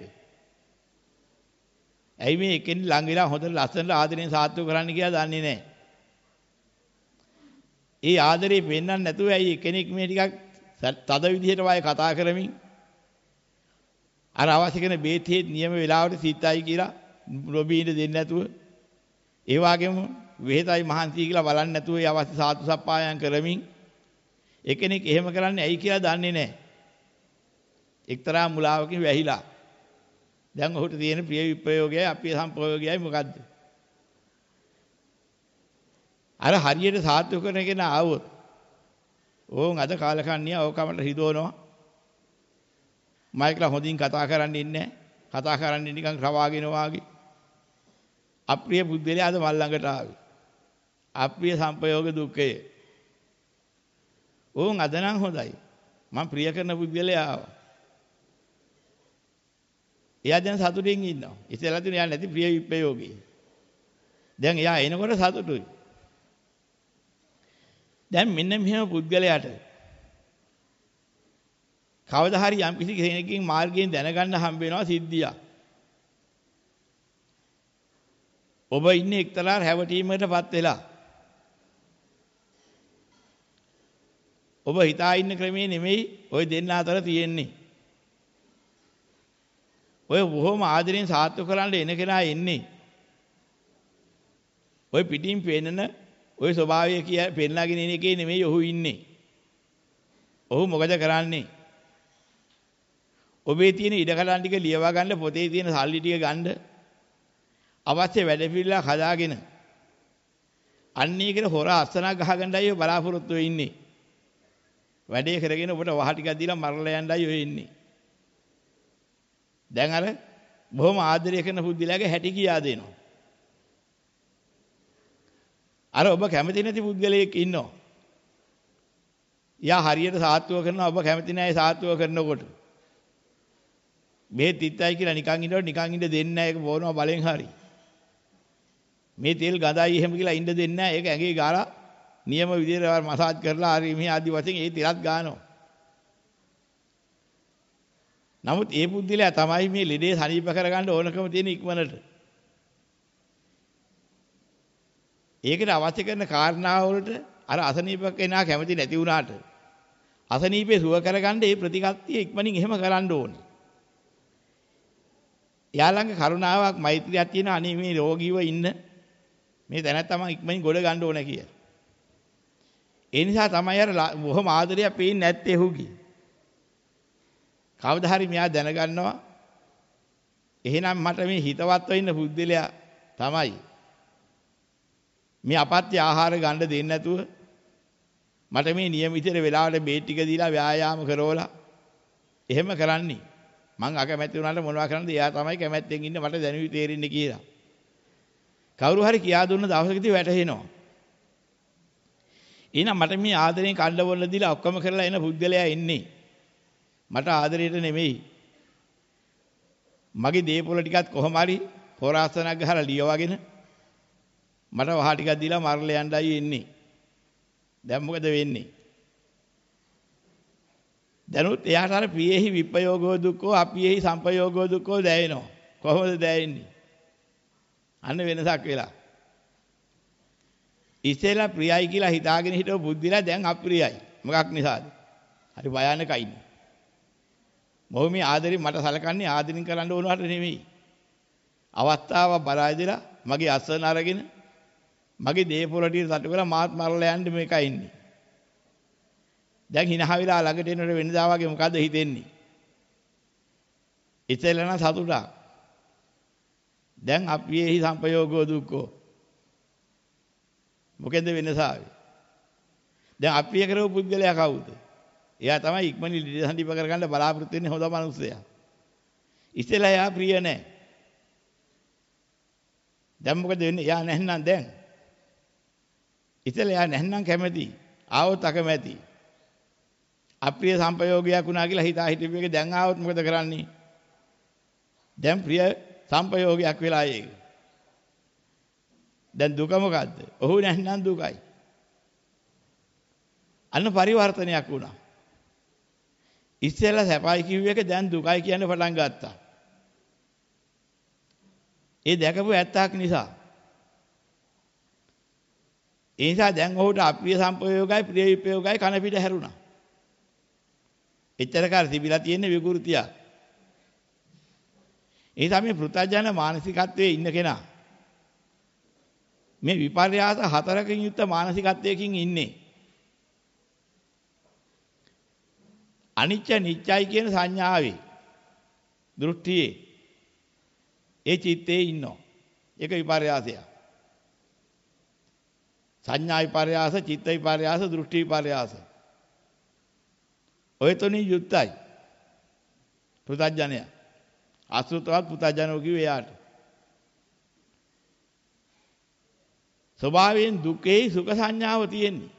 ඇයි මේ එකෙන් ළඟ වෙලා හොඳට ලස්සනට ආදරෙන් සාත්තු කරන්න කියලා දන්නේ නැහැ. ඒ ආදරේ පෙන්වන්න නැතුව ඇයි කෙනෙක් මේ ටිකක් තද විදිහට වායේ කතා කරමින් අර අවශ්‍ය කරන බේතේ නියම වේලාවට සිතයි කියලා රොබීන්ට දෙන්නේ නැතුව ඒ වගේම වෙහෙතයි මහන්සිය කියලා බලන්නේ නැතුව ඒ අවශ්‍ය සාතු සප්පායම් කරමින් එකෙනෙක් එහෙම කරන්නේ ඇයි කියලා දන්නේ නැහැ. එක්තරා මුලාවකින් වැහිලා. දැන් ඔහුට තියෙන ප්‍රිය විප්‍රයෝගයයි අප්‍රිය සම්ප්‍රයෝගයයි මොකද්ද? අර හරියට සාතු කරන කෙනා ආවොත් ඕන් අද කාලකන්ණියා ඕකමට හිතවනවා මම කියලා හොඳින් කතා කරන්න ඉන්නේ කතා කරන්න නිකන් රවාගෙන වාගේ. අප්‍රිය බුද්ධලේ අද මල් ළඟට ආවේ. අප්‍රිය සංපයෝග දුක්ඛය. ඕන් අද නම් හොඳයි. මම ප්‍රිය කරන බුද්ධලේ ආවා. එයා දැන් සතුටින් ඉන්නවා. ඉතලා තුන යන්නේ නැති ප්‍රිය විප්‍රයෝගී. දැන් එයා එනකොට සතුටුයි. දැන් මෙන්න මෙහෙම පුද්ගලයාට කවදා හරි යම් කිසි කෙනෙක්ගෙන් මාර්ගයෙන් දැනගන්න හම්බ වෙනවා සිද්ධියක්. ඔබ ඉන්නේ එක්තරා රැවටීමකටපත් වෙලා. ඔබ හිතා ඉන්න ක්‍රමේ නෙමෙයි ওই දෙන්න අතර තියෙන්නේ. ඔය බොහොම ආදරෙන් සාත්තු කරන්න එන කෙනා එන්නේ. ඔය පිටින් පේනන ඔය ස්වභාවය කිය පෙන්නගෙන ඉන එකේ නෙමෙයි ඔහු ඉන්නේ. ඔහු මොකද කරන්නේ? ඔබේ තියෙන ඉඩකඩම් ටික ලියවා ගන්න පොතේ තියෙන සල්ලි ටික ගන්න අවශ්‍ය වැඩ පිළිලා හදාගෙන අන්නේ කියන හොර අස්සනක් ගහගන්නයි ඔය බලාපොරොත්තු වෙ ඉන්නේ වැඩේ කරගෙන ඔබට වහ ටිකක් දීලා මරලා යන්නයි ඔය ඉන්නේ දැන් අර බොහොම ආදරය කරන පුද්ගලයාගේ හැටි කියා දෙනවා අර ඔබ කැමති නැති පුද්ගලයෙක් ඉන්නවා යා හරියට සාත්ව කරනවා ඔබ කැමති නැහැ සාත්ව කරනකොට මේ තිත්තයි කියලා නිකන් ඉන්නකොට නිකන් ඉඳ දෙන්නේ නැහැ ඒක බොනවා බලෙන් හරි. මේ තෙල් ගඳයි එහෙම කියලා ඉඳ දෙන්නේ නැහැ ඒක ඇඟේ ගාලා නියම විදිහට මසාජ් කරලා හරි මේ ආදි වශයෙන් ඒ තිරත් ගන්නවා. නමුත් ඒ බුද්ධිලයා තමයි මේ ලෙඩේ සනීප කරගන්න ඕනකම තියෙන ඉක්මනට. ඒකට අවශ්‍ය කරන කාරණාවලට අර අසනීප කෙනා කැමති නැති වුණාට අසනීපේ සුව කරගන්න මේ ප්‍රතිකත්තිය ඉක්මනින් එහෙම කරන්න ඕනේ. එයා ළඟ කරුණාවක් මෛත්‍රියක් තියෙන අනේ මේ රෝගීව ඉන්න මේ තැන තමයි ඉක්මනින් ගොඩ ගන්න ඕන කියලා. ඒ නිසා තමයි අර බොහොම ආදරයක් පේන්නේ නැත්තේ ඔහුගේ. කවදා හරි මෙයා දැනගන්නවා එහෙනම් මට මේ හිතවත්ව ඉන්න පුද්දලයා තමයි මේ අපත්‍ය ආහාර ගන්න දෙන්නේ නැතුව මට මේ નિયમિત වෙලාවට බේත් ටික දීලා ව්‍යායාම කරවලා එහෙම කරන්නේ මං අකමැති වුණාට මොනවා කරන්නද? එයා තමයි කැමැත්තෙන් ඉන්නේ මට දැනුයි තේරෙන්නේ කියලා. කවුරු හරි කියා දුන්න දවසකදී වැටහෙනවා. එහෙනම් මට මේ ආදරයෙන් කණ්ඩ බොන්න දීලා ඔක්කොම කරලා එන පුද්ගලයා ඉන්නේ. මට ආදරයට නෙමෙයි. මගේ දේපොළ ටිකත් කොහොම හරි හොරාසනක් ගහලා ලියවගෙන මට වහා ටිකක් දීලා මරලා යන්නයි ඉන්නේ. දැන් මොකද වෙන්නේ? දැනුත් එයාට අර පියෙහි විපයෝගෝ දුක්ඛෝ අපියෙහි සම්පයෝගෝ දුක්ඛෝ දැනෙනවා. කොහොමද දැනෙන්නේ? අන්න වෙනසක් වෙලා. ඉතේලා ප්‍රියයි කියලා හිතාගෙන හිටව බුද්ධිලා දැන් අප්‍රියයි. මොකක් නිසාද? හරි භයානකයි. මොහු මේ ආදරේ මට සලකන්නේ ආදරින් කරන්න ඕන හට නෙමෙයි. අවස්ථාව බරාදලා මගේ අසන අරගෙන මගේ දේපොළටිය සටු කරලා මාත් මරලා යන්න මේකයි ඉන්නේ. දැන් hina වෙලා ළඟට එනකොට වෙනදා වගේ මොකද හිතෙන්නේ? ඉතලන සතුටා. දැන් අපි එහි සංපයෝගෝ දුක්ඛෝ. මොකෙන්ද වෙනස ආවේ? දැන් අප්‍රිය කරව පුද්ගලයා කවුද? එයා තමයි ඉක්මනින් ලිඩ සම්දීප කරගන්න බලාපොරොත්තු වෙන්නේ හොඳ මනුස්සයා. ඉතලා එයා ප්‍රිය නැහැ. දැන් මොකද වෙන්නේ? එයා නැත්නම් දැන්. ඉතලා එයා නැත්නම් කැමැති. ආවොත් අකමැති. අප්‍රිය සංපයෝගයක් වුණා කියලා හිතා හිටපු එක දැන් ආවොත් මොකද කරන්නේ? දැන් ප්‍රිය සංපයෝගයක් වෙලා ඒක. දැන් දුක මොකද්ද? ඔහු නැත්නම් දුකයි. අන්න පරිවර්තනයක් වුණා. ඉස්සෙල්ලා සැපයි කිව්ව එක දැන් දුකයි කියන්න පටන් ගත්තා. ඒ දැකපු ඇත්තක් නිසා. ඒ නිසා දැන් ඔහුට අප්‍රිය සංපයෝගයි ප්‍රිය විපයෝගයි කන පිට හැරුණා. එච්චරකාර තිබිලා තියෙන විකෘතිය. ඒ තමයි පෘථජන මානසිකත්වයේ ඉන්න කෙනා. මේ විපර්යාස හතරකින් යුක්ත මානසිකත්වයකින් ඉන්නේ. අනිච්ච නිච්චයි කියන සංඥාවේ දෘෂ්ටියේ ඒ චිත්තේ ඉන්නෝ. ඒක විපර්යාසය. සංඥා විපර්යාස, චිත්ත විපර්යාස, දෘෂ්ටි විපර්යාසය. ඔය තුنين යුක්තයි. පුතඥයා. අසෘතවත් පුතඥයෝ කිව්වේ එයාට. ස්වභාවයෙන් දුකේ සුඛ සංඥාව තියෙන්නේ.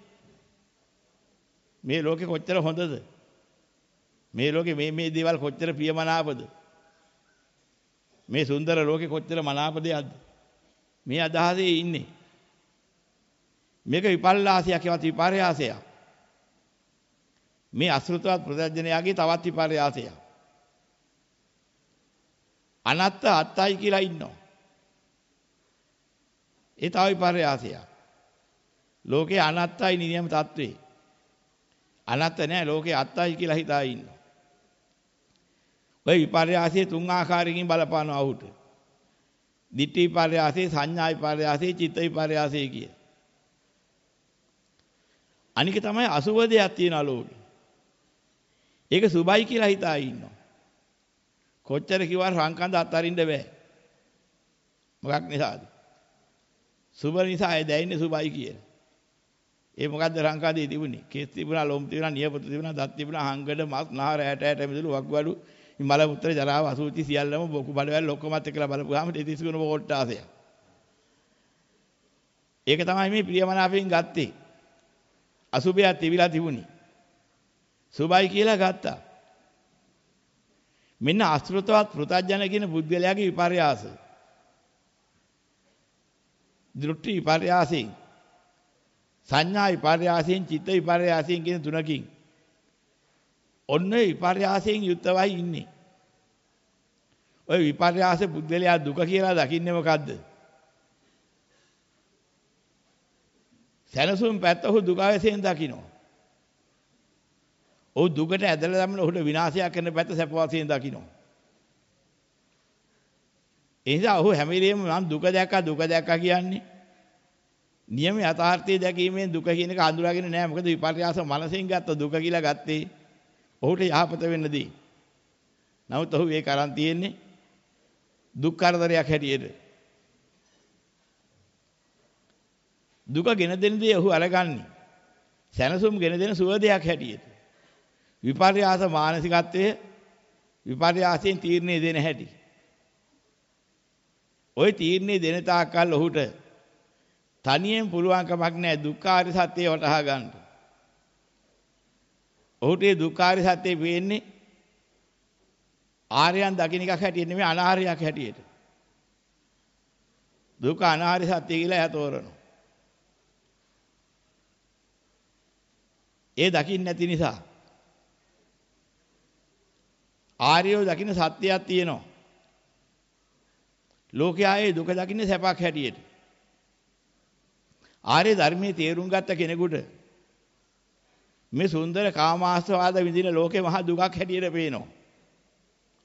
මේ ලෝකේ කොච්චර හොඳද? මේ ලෝකේ මේ මේ දේවල් කොච්චර ප්‍රියමනාපද? මේ සුන්දර ලෝකේ කොච්චර මනාප දෙයක්ද? මේ අදහසේ ඉන්නේ. මේක විපල්ලාසයක් ඒවත් විපර්යාසයක්. මේ අසෘතවත් ප්‍රදර්ජනයාගේ තවත් විපර්යාසය. අනත්ත අත්තයි කියලා ඉන්නවා. ඒ තව විපර්යාසය. ලෝකේ අනත්තයි නියම தત્වේ. අනත්ත නෑ ලෝකේ අත්තයි කියලා හිතා ඉන්නවා. ওই විපර්යාසයේ තුන් ආකාරයකින් බලපානවා ඔහුට. ditthi විපර්යාසයේ සංඥා විපර්යාසයේ චිත්ත විපර්යාසයේ කිය. අනික තමයි අසුබ දෙයක් තියෙනවා ලෝකේ. ඒක සුබයි කියලා හිතා ඉන්නවා. කොච්චර කිව්වත් රංකඳ අතරින්න බෑ. මොකක් නිසාද? සුබ නිසා ඒ දැයින්නේ සුබයි කියලා. ඒ මොකද්ද රංකඳේ තිබුණේ? කෙස් තිබුණා, ලොම් තිබුණා, නියපොතු තිබුණා, දත් තිබුණා, හංගඩ, මස්, නහර, ඇට ඇට මිදුළු, වක්වඩු, මල මුත්‍ර, ජරාව, අසුචි සියල්ලම බොකු බලවැල් ඔක්කොමත් එක්කලා බලපුවාම තිතිසුණ කොට්ටාසය. ඒක තමයි මේ ප්‍රියමනාපයෙන් ගත්තේ. අසුබයක් තිබිලා තිබුණේ. සුභයි කියලා ගත්තා. මෙන්න අසෘතවත් පෘතජන කියන බුද්ධලයාගේ විපර්යාස. දෘෂ්ටි විපර්යාසයෙන් සංඥා විපර්යාසයෙන් චිත්ත විපර්යාසයෙන් කියන තුනකින් ඔන්න විපර්යාසයෙන් යුක්තවයි ඉන්නේ. ඔය විපර්යාස බුද්ධලයා දුක කියලා දකින්නේ මොකද්ද? සැනසුම් පැත්ත ඔහු දුක වශයෙන් දකිනවා. ඔහු දුකට ඇදලා දමන ඔහුට විනාශයක් කරන පැත්ත සැප වශයෙන් දකිනවා. ඒ නිසා ඔහු හැම වෙලෙම මම දුක දැක්කා දුක දැක්කා කියන්නේ නියම යථාර්ථය දැකීමෙන් දුක කියන එක අඳුරගෙන නැහැ. මොකද විපර්යාස මනසෙන් ගත්ත දුක කියලා ගත්තේ ඔහුට යහපත වෙන්නදී. නමුත් ඔහු ඒක අරන් තියෙන්නේ දුක් කරදරයක් හැටියට. දුක ගෙන දෙන දේ ඔහු අරගන්නේ. සැනසුම් ගෙන දෙන සුවදයක් හැටියට. විපර්යාස මානසිකත්වයේ විපර්යාසයෙන් තීරණය දෙන හැටි. ওই තීරණය දෙන තාක්කල් ඔහුට තනියෙන් පුළුවන්කමක් නැහැ දුක්ඛාරි සත්‍යය වටහා ගන්න. ඔහුට මේ දුක්ඛාරි සත්‍යය වෙන්නේ ආර්යයන් දකින්න එකක් හැටියෙ නෙමෙයි අනාර්යයක් හැටියට. දුක අනාර්ය සත්‍ය කියලා එයා තෝරනවා. ඒ දකින්න නැති නිසා ආර්යෝ දකින්න සත්‍යයක් තියෙනවා. ලෝකයා ඒ දුක දකින්නේ සැපක් හැටියට. ආර්ය ධර්මයේ තේරුම් ගත්ත කෙනෙකුට මේ සුන්දර කාමාස්වාද විඳින ලෝකේ මහා දුකක් හැටියට පේනවා.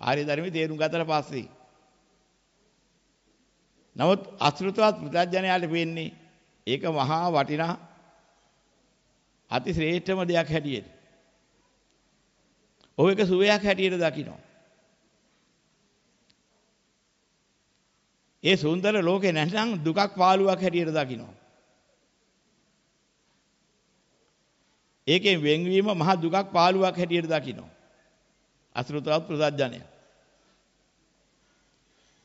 ආර්ය ධර්මයේ තේරුම් ගත්තට පස්සේ. නමුත් අසෘතවත් පුතඥයාට පේන්නේ ඒක මහා වටිනා අතිශ්‍රේෂ්ඨම දෙයක් හැටියට. ඔහු එක සුවයක් හැටියට දකිනවා. ඒ සුන්දර ලෝකේ නැත්නම් දුකක් පාළුවක් හැටියට දකිනවා. ඒකෙන් වෙන්වීම මහ දුකක් පාළුවක් හැටියට දකිනවා. අසෘතවත් ප්‍රසද්ධානය.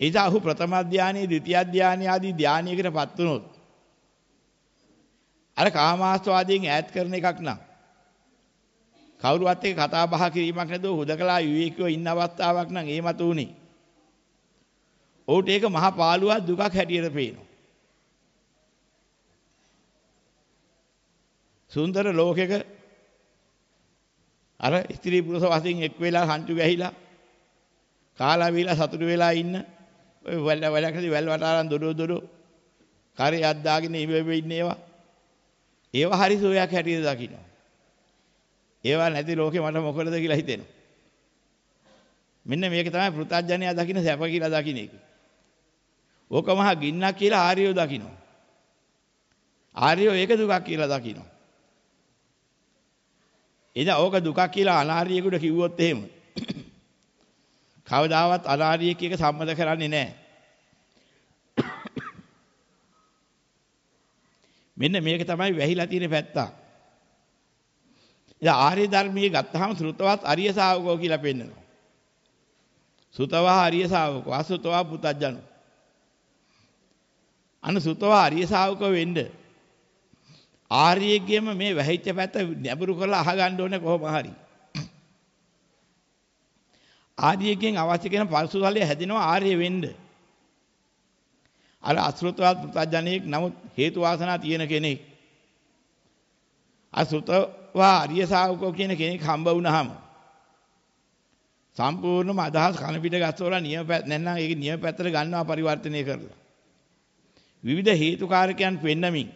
එදා ඔහු ප්‍රථම ධානයේ ද්විතිය ධානය ආදී ධානයකටපත් වුණොත් අර කාමාස්වාදයෙන් ඈත් කරන එකක් නෑ. කවුරුවත් එක්ක කතා බහ කිරීමක් නැතුව හුදකලා විවේකීව ඉන්න අවස්ථාවක් නම් ඒ මත උනේ. ඔහුට ඒක මහ පාළුවක් දුකක් හැටියට පේනවා. සුන්දර ලෝකෙක අර ස්ත්‍රී පුරුෂ වශයෙන් එක් වෙලා හංචු ගැහිලා කාලා වීලා සතුටු වෙලා ඉන්න ඔය වැල වැලකදී වැල් වටාරන් දොඩෝ දොඩෝ කරේ අද්දාගෙන ඉවෙ ඉන්න ඒවා ඒවා හරි සෝයක් හැටියට දකිනවා. ඒවා නැති ලෝකේ මට මොකද කියලා හිතෙනවා. මෙන්න මේක තමයි පෘථජ්ජනයා දකින්න සැප කියලා දකින්න එක. ඕක මහා ගින්නක් කියලා ආර්යෝ දකිනවා. ආර්යෝ ඒක දුකක් කියලා දකිනවා. එදා ඕක දුකක් කියලා අනාර්යෙකුට කිව්වොත් එහෙම කවදාවත් අනාර්යෙක් එක සම්මත කරන්නේ නැහැ. මෙන්න මේක තමයි වැහිලා තියෙන පැත්තක්. ඉතින් ආර්ය ධර්මයේ ගත්තාම ශ්‍රුතවත් අරිය ශාවකෝ කියලා පෙන්නනවා. සුතවා අරිය ශාවකෝ අසුතවා පුතඥෝ. අනුසුතවා අරිය ශාවකෝ වෙන්න ආර්යයේගේම මේ වැහිච්ච පැත්ත නැඹුරු කරලා අහගන්න ඕනේ කොහොම හරි. ආර්යයෙන් අවශ්‍ය කරන පරිසුසලයේ හැදෙනවා ආර්ය වෙන්න. අර අසෘතවත් පුතඥයෙක් නමුත් හේතු වාසනා තියෙන කෙනෙක්. අසෘතව ඔයා අරිය ශාවකෝ කියන කෙනෙක් හම්බ වුණාම සම්පූර්ණම අදහස් කන පිට ගස්සෝලා නියපැත් නැත්නම් ඒක නියපැත්තට ගන්නවා පරිවර්තනය කරලා විවිධ හේතුකාරකයන් පෙන්නමින්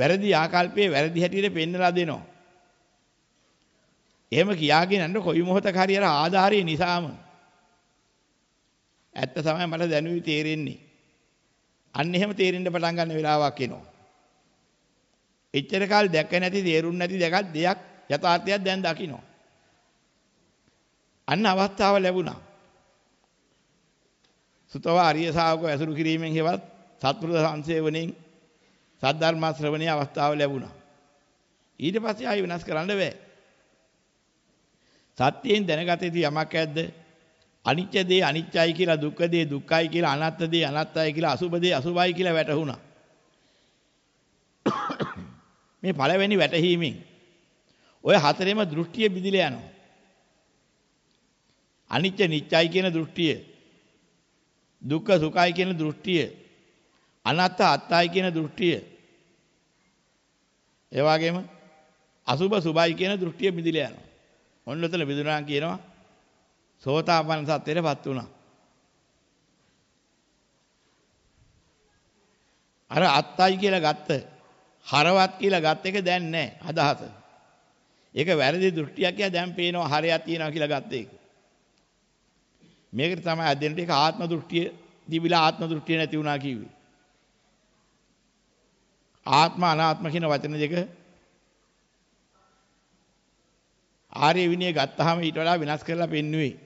වැරදි ආකල්පයේ වැරදි හැටියට පෙන්නලා දෙනවා එහෙම කියාගෙන යන්න කොයි මොහොතක හරි අර ආධාරය නිසාම ඇත්ත තමයි මට දැනුයි තේරෙන්නේ අන්න එහෙම තේරෙන්න පටන් ගන්න වෙලාවක් එනවා එච්චර කාල දැක නැති තේරුම් නැති දෙකක් දෙයක් යථාර්ථයක් දැන් දකිනවා. අන්න අවස්ථාව ලැබුණා. සුතව ආර්ය ශාවකව ඇසුරු කිරීමෙන් හෙවත් සත්පුරුෂ සංසේවණෙන් සද්ධර්ම ශ්‍රවණයේ අවස්ථාව ලැබුණා. ඊට පස්සේ ආයි වෙනස් කරන්න බෑ. සත්‍යයෙන් දැනගත යුතු යමක් ඇද්ද? අනිත්‍ය දේ අනිත්‍යයි කියලා දුක්ඛ දේ දුක්ඛයි කියලා අනාත්ම දේ අනාත්තයි කියලා අසුභ දේ අසුභයි කියලා වැටහුණා. මේ පළවෙනි වැටහීමෙන් ඔය හතරේම දෘෂ්ටිය බිඳිලා යනවා. අනිත්‍ය නිත්‍යයි කියන දෘෂ්ටිය දුක්ඛ සුඛයි කියන දෘෂ්ටිය අනාත්ත අත්තයි කියන දෘෂ්ටිය ඒ වගේම අසුභ සුභයි කියන දෘෂ්ටිය බිඳිලා යනවා. ඔන්න ඔතන බිඳුනා කියනවා සෝතාපන්න සත්‍යයටපත් වුණා. අර අත්තයි කියලා ගත්ත හරවත් කියලා ගත් එක දැන් නැහැ අදහස. ඒක වැරදි දෘෂ්ටියක් කියලා දැන් පේනවා හරයක් තියෙනවා කියලා ගත් එක. මේකට තමයි අදෙන්ට ඒක ආත්ම දෘෂ්ටිය දිවිලා ආත්ම දෘෂ්ටිය නැති වුණා කිව්වේ. ආත්ම අනාත්ම කියන වචන දෙක ආර්ය විනය ගත්තාම ඊට වඩා වෙනස් කරලා පෙන්වුවේ.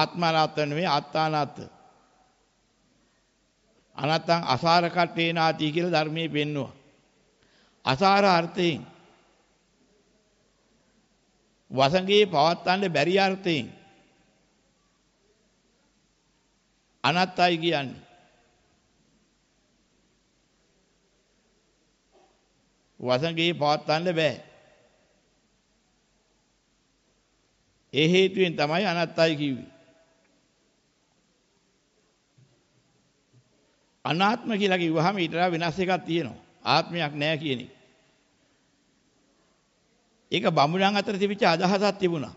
ආත්ම අනාත්ම නෙවෙයි ආත්තානාත්ම අනත්තං අසාර කට්ටේ නාති කියලා ධර්මයේ පෙන්නවා. අසාර අර්ථයෙන් වසඟේ පවත්තන්න බැරි අර්ථයෙන් අනත්තයි කියන්නේ. වසඟේ පවත්තන්න බෑ. ඒ හේතුවෙන් තමයි අනත්තයි කිව්වේ. අනාත්ම කියලා කිව්වහම ඊට වඩා වෙනස් එකක් තියෙනවා. ආත්මයක් නැහැ කියන එක. ඒක බමුණන් අතර තිබිච්ච අදහසක් තිබුණා.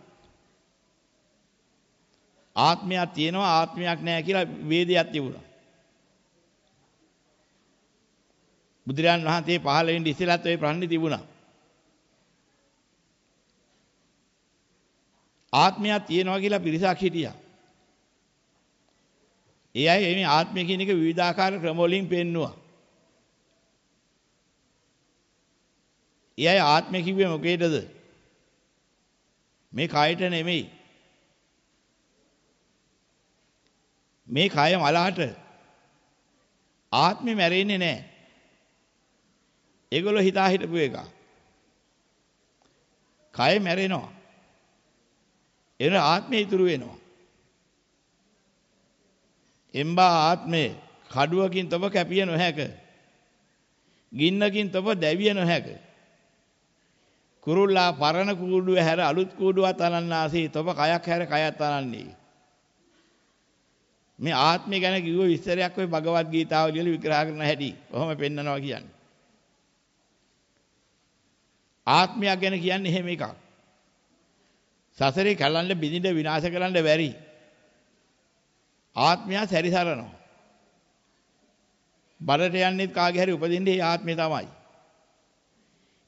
ආත්මයක් තියෙනවා ආත්මයක් නැහැ කියලා වේදයක් තිබුණා. බුදුරජාන් වහන්සේ පහළ වෙන්න ඉස්සෙල්ලත් ওই ප්‍රශ්නේ තිබුණා. ආත්මයක් තියෙනවා කියලා පිරිසක් හිටියා. ඒ අය මේ ආත්මය කියන එක විවිධාකාර ක්‍රම වලින් පෙන්නවා. ඒ අය ආත්මය කිව්වේ මොකේදද? මේ කයට නෙමෙයි. මේ කය මලහට ආත්මෙ මැරෙන්නේ නැහැ. ඒගොල්ලෝ හිතා හිටපු එක. කය මැරෙනවා. එන ආත්මය ඉතුරු වෙනවා. එම්බා ආත්මේ කඩුවකින් තොප කැපිය නොහැක. ගින්නකින් තොප දැවිය නොහැක. කුරුල්ලා පරණ කූඩුව හැර අලුත් කූඩුවක් අනන්නාසී තොප කයක් හැර කයත් අනන්නේ. මේ ආත්මය ගැන කිව්ව විස්තරයක් ඔය භගවත් ගීතාව වල විග්‍රහ කරන හැටි කොහොම පෙන්නනවා කියන්නේ. ආත්මයක් ගැන කියන්නේ එහෙම එකක්. සසරේ කලන්න බිඳින්න විනාශ කරන්න බැරි ආත්මයා සැරිසරනවා. බඩට යන්නේත් කාගේ හරි උපදින්නේ ඒ ආත්මේ තමයි.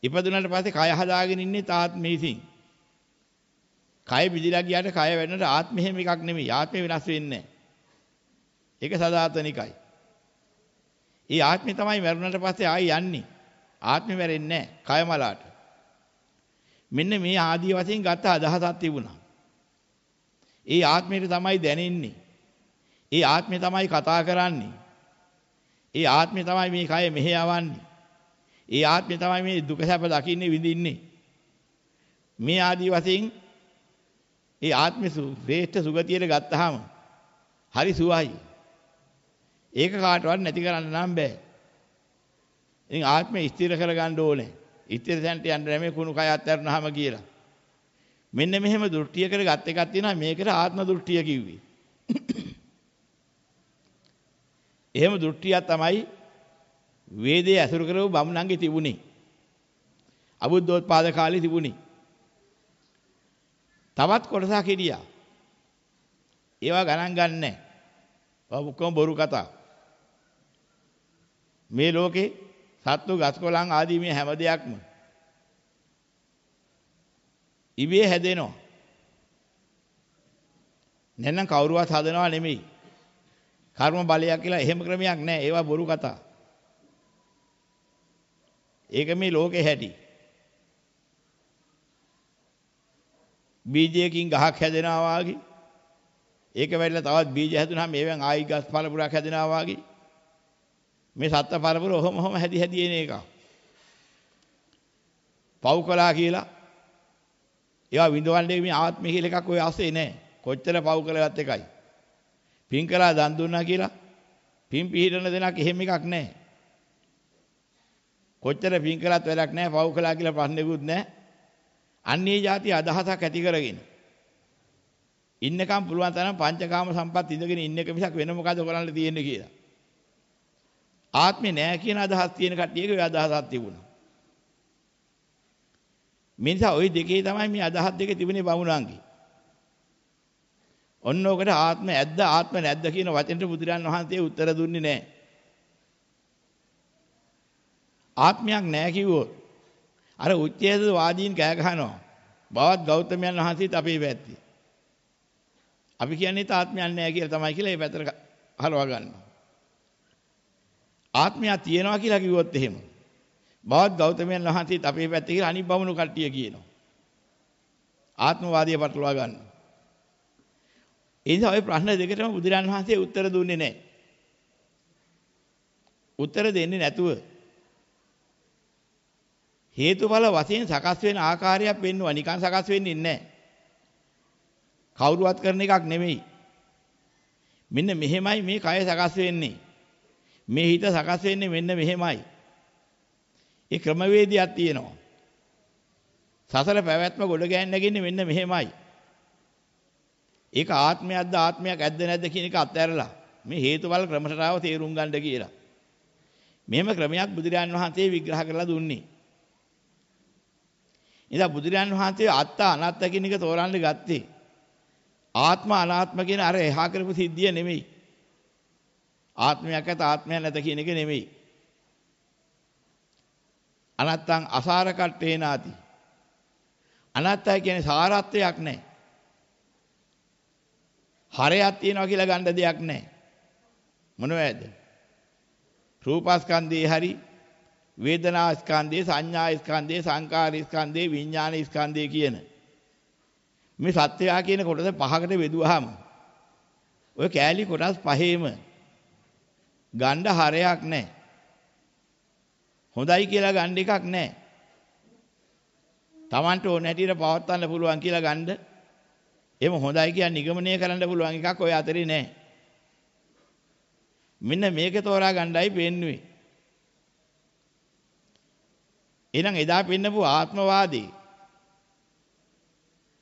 ඉපදුනට පස්සේ කය හදාගෙන ඉන්නේ තාත්මේ විසින්. කය විදිලා ගියාට කය වෙනට ආත්මෙ හැම එකක් නෙමෙයි. ආත්මෙ වෙනස් වෙන්නේ නැහැ. ඒක සදාතනිකයි. ඒ ආත්මේ තමයි මරුණට පස්සේ ආයි යන්නේ. ආත්මෙ වැරෙන්නේ නැහැ. කය මලාට. මෙන්න මේ ආදී වශයෙන් ගත්ත අදහසක් තිබුණා. ඒ ආත්මයට තමයි දැනෙන්නේ. ඒ ආත්මය තමයි කතා කරන්නේ. ඒ ආත්මය තමයි මේ කය මෙහෙ යවන්නේ. ඒ ආත්මය තමයි මේ දුක සැප දකින්නේ විඳින්නේ. මේ ආදී වශයෙන් ඒ ආත්ම ශ්‍රේෂ්ඨ සුගතියට ගත්තාම හරි සුවයි. ඒක කාටවත් නැති කරන්න නම් බෑ. ඉතින් ආත්මය ස්ථිර කරගන්න ඕනේ. ස්ථිර තැනට යන්න නැමේ කුණු කය අත්හැරනහම කියලා. මෙන්න මෙහෙම දෘෂ්ටියකට ගත් එකක් තියෙනවා මේකට ආත්ම දෘෂ්ටිය කිව්වේ. එහෙම දෘෂ්ටිය තමයි වේදයේ ඇසුරු කරව බමුණන්ගේ තිබුණේ. අබුද්ධෝත්පාද කාලේ තිබුණේ. තවත් කොටසක් හිටියා. ඒවා ගණන් ගන්නෑ. ඔක්කොම බොරු කතා. මේ ලෝකේ සත්තු ගස්කොළන් ආදී මේ හැම දෙයක්ම ඉබේ හැදෙනවා. නැත්නම් කවුරුවත් හදනවා නෙමෙයි. කර්ම බලයක් කියලා එහෙම ක්‍රමයක් නැහැ. ඒවා බොරු කතා. ඒක මේ ලෝකේ හැටි. බීජයකින් ගහක් හැදෙනවා වගේ. ඒක වැඩිලා තවත් බීජ හැදුනහම ඒවෙන් ආයි ගස් පළපුරක් හැදෙනවා වගේ. මේ සත්ත්ව පරපුර ඔහොම ඔහොම හැදි හැදි එන එකක්. පව් කළා කියලා ඒවා විඳවන්නේ මේ ආත්මය කියලා එකක් ඔය ආසේ නැහැ. කොච්චර පව් කළවත් එකයි. පින් කළා දන් දුන්නා කියලා පින් පිළිහිරන දෙනක් එහෙම එකක් නැහැ. කොච්චර පින් කළත් වැඩක් නැහැ, පව් කළා කියලා ප්‍රශ්නෙකුත් නැහැ. අන්නේ જાති අදහසක් ඇති කරගෙන ඉන්නකම් පුළුවන් තරම් පංචකාම සම්පත් ඉඳගෙන ඉන්න එක මිසක් වෙන මොකද කරන්න තියෙන්නේ කියලා. ආත්මේ නැහැ කියන අදහස් තියෙන කට්ටියක ඒ අදහසක් තිබුණා. මේ නිසා ওই දෙකේ තමයි මේ අදහස් දෙක තිබුණේ බමුණන්ගේ. ඔන්න ඔකට ආත්ම ඇද්ද ආත්ම නැද්ද කියන වචනෙට බුදුරන් වහන්සේ උත්තර දුන්නේ නැහැ. ආත්මයක් නැහැ කිව්වොත් අර උච්ඡේද වාදීන් කෑ ගහනවා. බවත් ගෞතමයන් වහන්සේත් අපේ පැත්තේ. අපි කියන්නේ තාත්මයක් නැහැ කියලා තමයි කියලා ඒ පැතර හරවා ගන්නවා. ආත්මයක් තියෙනවා කියලා කිව්වොත් එහෙම. බවත් ගෞතමයන් වහන්සේත් අපේ පැත්තේ කියලා අනිත් බමුණු කට්ටිය කියනවා. ආත්මවාදීය පටලවා ගන්නවා. ඒ නිසා ওই ප්‍රශ්න දෙකටම බුදුරන් වහන්සේ උත්තර දුන්නේ නැහැ. උත්තර දෙන්නේ නැතුව හේතුඵල වශයෙන් සකස් වෙන ආකාරයක් වෙන්නවා නිකන් සකස් වෙන්නේ නැහැ. කවුරුවත් කරන එකක් නෙමෙයි. මෙන්න මෙහෙමයි මේ කය සකස් වෙන්නේ. මේ හිත සකස් වෙන්නේ මෙන්න මෙහෙමයි. ඒ ක්‍රමවේදයක් තියෙනවා. සසර පැවැත්ම ගොඩ ගෑන්න ගින්නේ මෙන්න මෙහෙමයි. ඒක ආත්මයක්ද ආත්මයක් ඇද්ද නැද්ද කියන එක අත්හැරලා මේ හේතුඵල ක්‍රමසටාව තේරුම් ගන්න කියලා. මෙහෙම ක්‍රමයක් බුදුරජාන් වහන්සේ විග්‍රහ කරලා දුන්නේ. ඉතින් බුදුරජාන් වහන්සේ අත්ත අනාත්ත කියන එක තෝරන්න ගත්තේ ආත්ම අනාත්ම කියන අර එහා කරපු සිද්ධිය නෙමෙයි. ආත්මයක් ඇත ආත්මයක් නැත කියන එක නෙමෙයි. අනත්තං අසාර කට්ඨේනාති. අනත්තයි කියන්නේ සාරත්වයක් නැහැ. හරයක් තියනවා කියලා ගන්න දෙයක් නැහැ. මොනවද? රූපස්කන්ධේ හරි වේදනාස්කන්ධේ සංඥාස්කන්ධේ සංකාරස්කන්ධේ විඥානස්කන්ධේ කියන මේ සත්‍යයා කියන කොටස පහකට බෙදුවාම ඔය කෑලි කොටස් පහේම ගණ්ඩ හරයක් නැහැ. හොඳයි කියලා ගණ්ඩ එකක් නැහැ. Tamanට ඕන හැටියට පවත්වන්න පුළුවන් කියලා ගණ්ඩ එහෙම හොඳයි කියන නිගමනය කරන්න පුළුවන් එකක් ඔය අතරේ නෑ. මෙන්න මේක තෝරා ගණ්ඩායි පෙන්නුවේ. එහෙනම් එදා පෙන්නපු ආත්මවාදී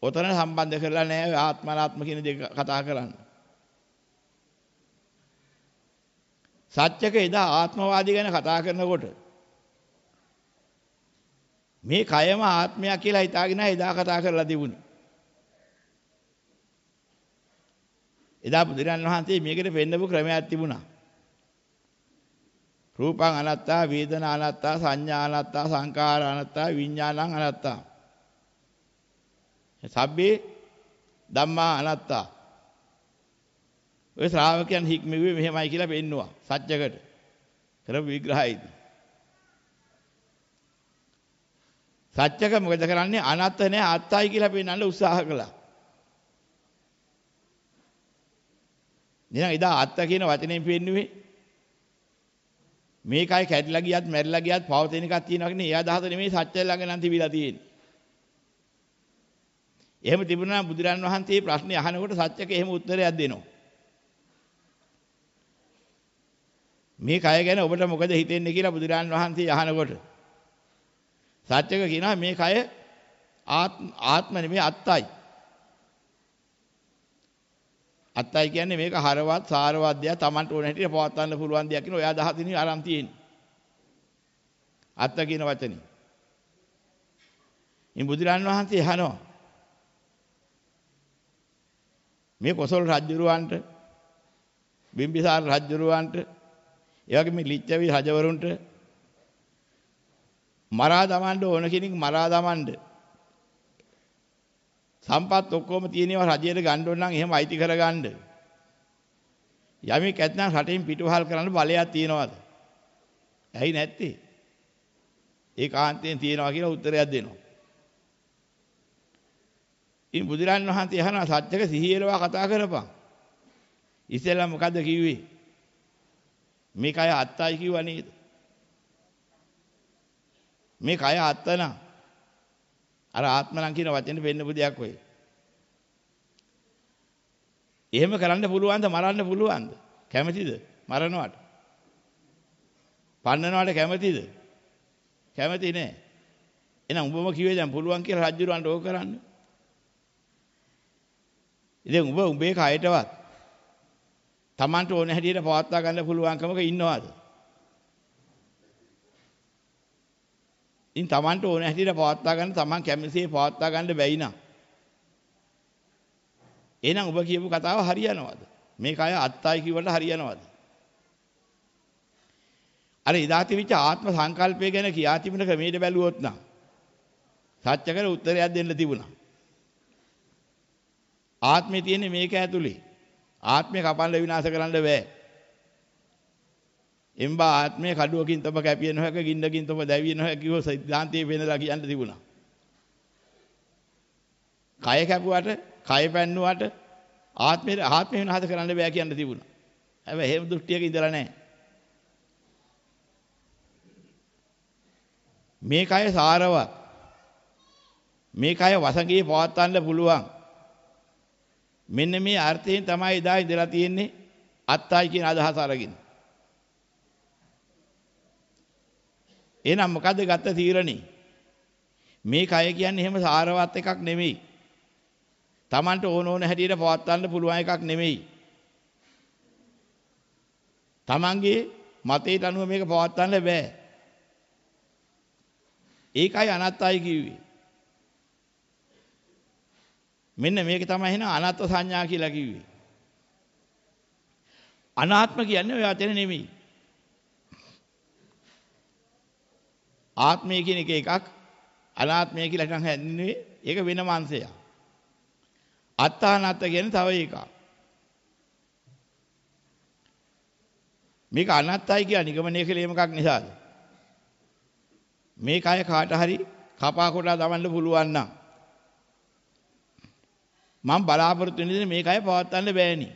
ඔතන සම්බන්ධ කරලා නෑ ආත්මනාත්ම කියන දේ කතා කරන්න. සත්‍යක එදා ආත්මවාදී ගැන කතා කරනකොට මේ කයම ආත්මයක් කියලා හිතාගෙන එදා කතා කරලා තිබුණේ. එදා බුදුරන් වහන්සේ මේකට පෙන්නපු ක්‍රමයක් තිබුණා. රූපං අනත්තා, වේදනා අනත්තා, සංඥා අනත්තා, සංඛාර අනත්තා, විඥානං අනත්තා. සබ්බේ ධම්මා අනත්තා. ඔය ශ්‍රාවකයන් හික්මෙව්වේ මෙහෙමයි කියලා පෙන්නවා සත්‍යකට. කරපු විග්‍රහයේදී. සත්‍යක මොකද කරන්නේ? අනත්ත නෑ අත්තයි කියලා පෙන්වන්න උත්සාහ කළා. එහෙනම් එදා අත්ත කියන වචනයෙන් පෙන්නුවේ මේකයි කැඩිලා ගියත් මැරිලා ගියත් පවතින එකක් තියෙනවා කියන්නේ ඒ අදහස නෙමෙයි සත්‍යය ළඟ නම් තිබිලා තියෙන්නේ. එහෙම තිබුණා නම් බුදුරන් වහන්සේ ප්‍රශ්නේ අහනකොට සත්‍යක එහෙම උත්තරයක් දෙනවා. මේ කය ගැන ඔබට මොකද හිතෙන්නේ කියලා බුදුරන් වහන්සේ අහනකොට සත්‍යක කියනවා මේ කය ආත්ම නෙමෙයි අත්තයි. අත්තයි කියන්නේ මේක හරවත් සාරවත් දෙයක් Tamanට ඕන හැටියට පවත්වන්න පුළුවන් දෙයක් කියන ඔයා දහදිනේ ආරම් තියෙන්නේ. අත්ත කියන වචනේ. මේ බුදුරන් වහන්සේ අහනවා. මේ කොසල් රජුරවන්ට බිම්බිසාර රජුරවන්ට ඒ වගේ මේ ලිච්ඡවි රජවරුන්ට මරා දමන්න ඕන කෙනෙක් මරා දමන්න සම්පත් ඔක්කොම තියෙනවා රජයට ගන්න ඕන නම් එහෙම අයිති කරගන්න. යමෙක් ඇත්නම් රටෙන් පිටවහල් කරන්න බලයක් තියනවාද? ඇයි නැත්තේ? ඒකාන්තයෙන් තියනවා කියලා උත්තරයක් දෙනවා. ඉතින් බුදුරන් වහන්සේ අහනවා සත්‍යක සිහියලවා කතා කරපන්. ඉතින්ලා මොකද්ද කිව්වේ? මේ කය අත්තයි කිව්වා නේද? මේ කය අත්තනා අර ආත්මනම් කියන වචනේ වෙන්නපු දෙයක් වෙයි. එහෙම කරන්න පුළුවන්ද මරන්න පුළුවන්ද? කැමතිද? මරනවට. පන්නනවට කැමතිද? කැමති නෑ. එහෙනම් උඹම කිව්වේ දැන් පුළුවන් කියලා රජුරවන්ට ඕක කරන්න. ඉතින් උඹ උඹේ කයටවත් Tamanට ඕන හැටියට පවත්වා ගන්න පුළුවන්කමක ඉන්නවද? ඉතින් Tamanට ඕන හැටියට පවත්වා ගන්න Taman කැමතිසේ පවත්වා ගන්න බැයි නම් එහෙනම් ඔබ කියපු කතාව හරියනවද මේක අය අත්තයි කිව්වට හරියනවද අර ඉදා තිබිච්ච ආත්ම සංකල්පය ගැන කියා තිබුණ ක්‍රමයට බැලුවොත් නම් සත්‍යකර උත්තරයක් දෙන්න තිබුණා ආත්මේ තියෙන්නේ මේක ඇතුලේ ආත්මේ කපන්න විනාශ කරන්න බෑ එම්බා ආත්මයේ කඩුවකින් තම කැපිය නොහැක ගින්නකින් තම දැවිය නොහැක කිව්ව සිද්ධාන්තයේ වෙනලා කියන්න තිබුණා. කය කැපුවට, කය පැන්නුවට ආත්මේ ආත්මේ වෙනහද කරන්න බෑ කියන්න තිබුණා. හැබැයි එහෙම දෘෂ්ටියක ඉඳලා නැහැ. මේ කය සාරවත්. මේ කය වසඟේ පවත්වන්න පුළුවන්. මෙන්න මේ අර්ථයෙන් තමයි එදා ඉඳලා තියෙන්නේ අත්තයි කියන අදහස අරගෙන. එහෙනම් මොකද්ද ගත්ත තීරණේ? මේ කය කියන්නේ එහෙම සාරවත් එකක් නෙමෙයි. Tamanට ඕන ඕන හැටියට පවත්වන්න පුළුවන් එකක් නෙමෙයි. Tamanගේ මතයට අනුව මේක පවත්වන්න බෑ. ඒකයි අනත්තයි කිව්වේ. මෙන්න මේක තමයි එහෙනම් අනත්ත් සංඥා කියලා කිව්වේ. අනාත්ම කියන්නේ ඔය අතර නෙමෙයි. ආත්මය කියන එක එකක් අනාත්මය කියලා නිකන් හැදින්නේ ඒක වෙනම අංශයක්. අත්තානත්ත කියන්නේ තව එකක්. මේක අනත්තයි කියලා නිගමනය කළේ මොකක් නිසාද? මේ කය කාට හරි කපා කොටා දමන්න පුළුවන් නම් මම බලාපොරොත්තු වෙන දේ මේ කය පවත්වන්න බෑනේ.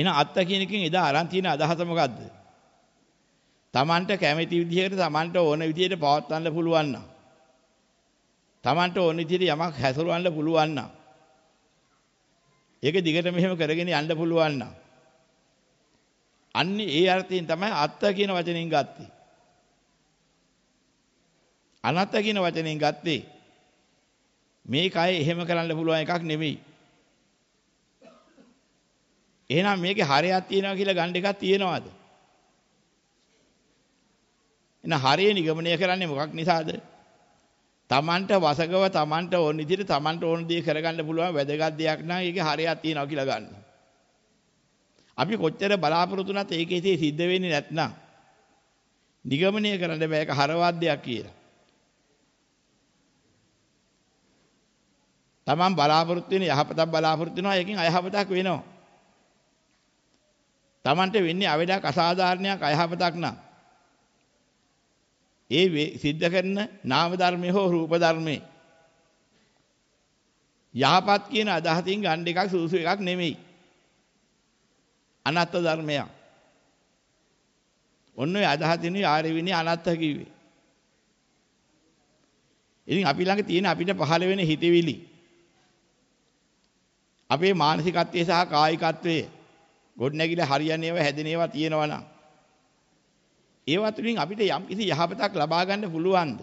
එන අත්ත කියන එකෙන් එදා අරන් තියෙන අදහස මොකද්ද? තමන්ට කැමති විදිහකට තමන්ට ඕන විදිහට පවත්වන්න පුළුවන් නම් තමන්ට ඕන විදිහට යමක් හැසිරවන්න පුළුවන් නම් ඒක දිගට මෙහෙම කරගෙන යන්න පුළුවන් නම් අන්න ඒ අර්ථයෙන් තමයි අත්ත කියන වචنين ගත්තේ අනත්ත කියන වචنين ගත්තේ මේ කය එහෙම කරන්න පුළුවන් එකක් නෙමෙයි එහෙනම් මේකේ හරයක් තියනවා කියලා ගන්න එකක් තියනවාද එන හරිය නිගමනය කරන්නේ මොකක් නිසාද? තමන්ට වසගව තමන්ට ඕන විදිහට තමන්ට ඕන දේ කරගන්න පුළුවන් වැදගත් දෙයක් නම් ඒකේ හරයක් තියෙනවා කියලා ගන්න. අපි කොච්චර බලාපොරොත්තු වුණත් ඒකේ ඉතින් සිද්ධ වෙන්නේ නැත්නම් නිගමනය කරන්න බෑ ඒක හරවත් දෙයක් කියලා. තමන් බලාපොරොත්තු වෙන යහපතක් බලාපොරොත්තු වෙනවා ඒකෙන් අයහපතක් වෙනවා. තමන්ට වෙන්නේ අවඩක් අසාධාරණයක් අයහපතක් නම් ඒ සිද්ධ කරන නාම ධර්මයේ හෝ රූප ධර්මයේ යහපත් කියන අදහසින් ගන්න එකක් සූසු එකක් නෙමෙයි. අනත්ත ධර්මයක්. ඔන්න ඔය අදහසිනුයි ආරවිනි අනත්ත කිව්වේ. ඉතින් අපි ළඟ තියෙන අපිට පහළ වෙන හිතවිලි අපේ මානසිකත්වයේ සහ කායිකත්වයේ ගොඩනැගිලා හරියන්නේ ඒවා හැදෙන ඒවා තියෙනවා නම් ඒවා තුළින් අපිට යම්කිසි යහපතක් ලබා ගන්න පුළුවන්ද?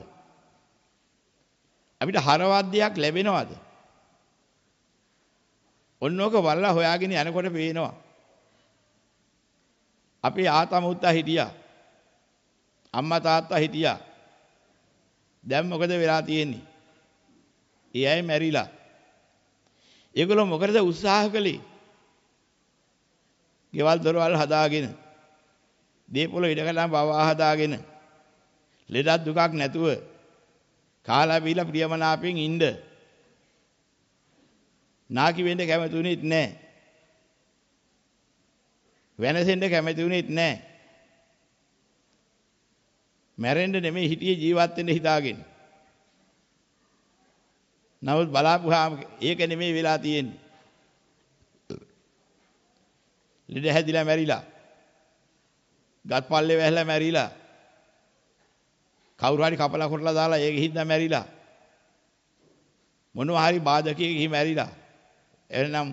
අපිට හරවද්දයක් ලැබෙනවද? ඔන්නෝක වල්ලා හොයාගෙන යනකොට පේනවා. අපේ ආතම උත්තා හිටියා. අම්මා තාත්තා හිටියා. දැන් මොකද වෙලා තියෙන්නේ? ඒ අය මැරිලා. ඒගොල්ලෝ මොකටද උත්සාහ කළේ? ගෙවල් දොරවල් හදාගෙන දීපොළ ඉඩකඩම් පවා හදාගෙන ලෙඩක් දුකක් නැතුව කාලා බීලා ප්‍රියමනාපයෙන් ඉන්න. නාකි වෙන්න කැමතුනේත් නැහැ. වෙනසෙන්න කැමතුනේත් නැහැ. මැරෙන්න නෙමෙයි හිටියේ ජීවත් වෙන්න හිතාගෙන. නමුත් බලාපුවාම ඒක නෙමෙයි වෙලා තියෙන්නේ. ලෙඩ හැදිලා මැරිලා. ගත් පල්ලේ වැහලා මැරිලා කවුරු හරි කපලා කොටලා දාලා ඒක හින්දා මැරිලා මොනවා හරි බාධකයක ගිහි මැරිලා එහෙනම්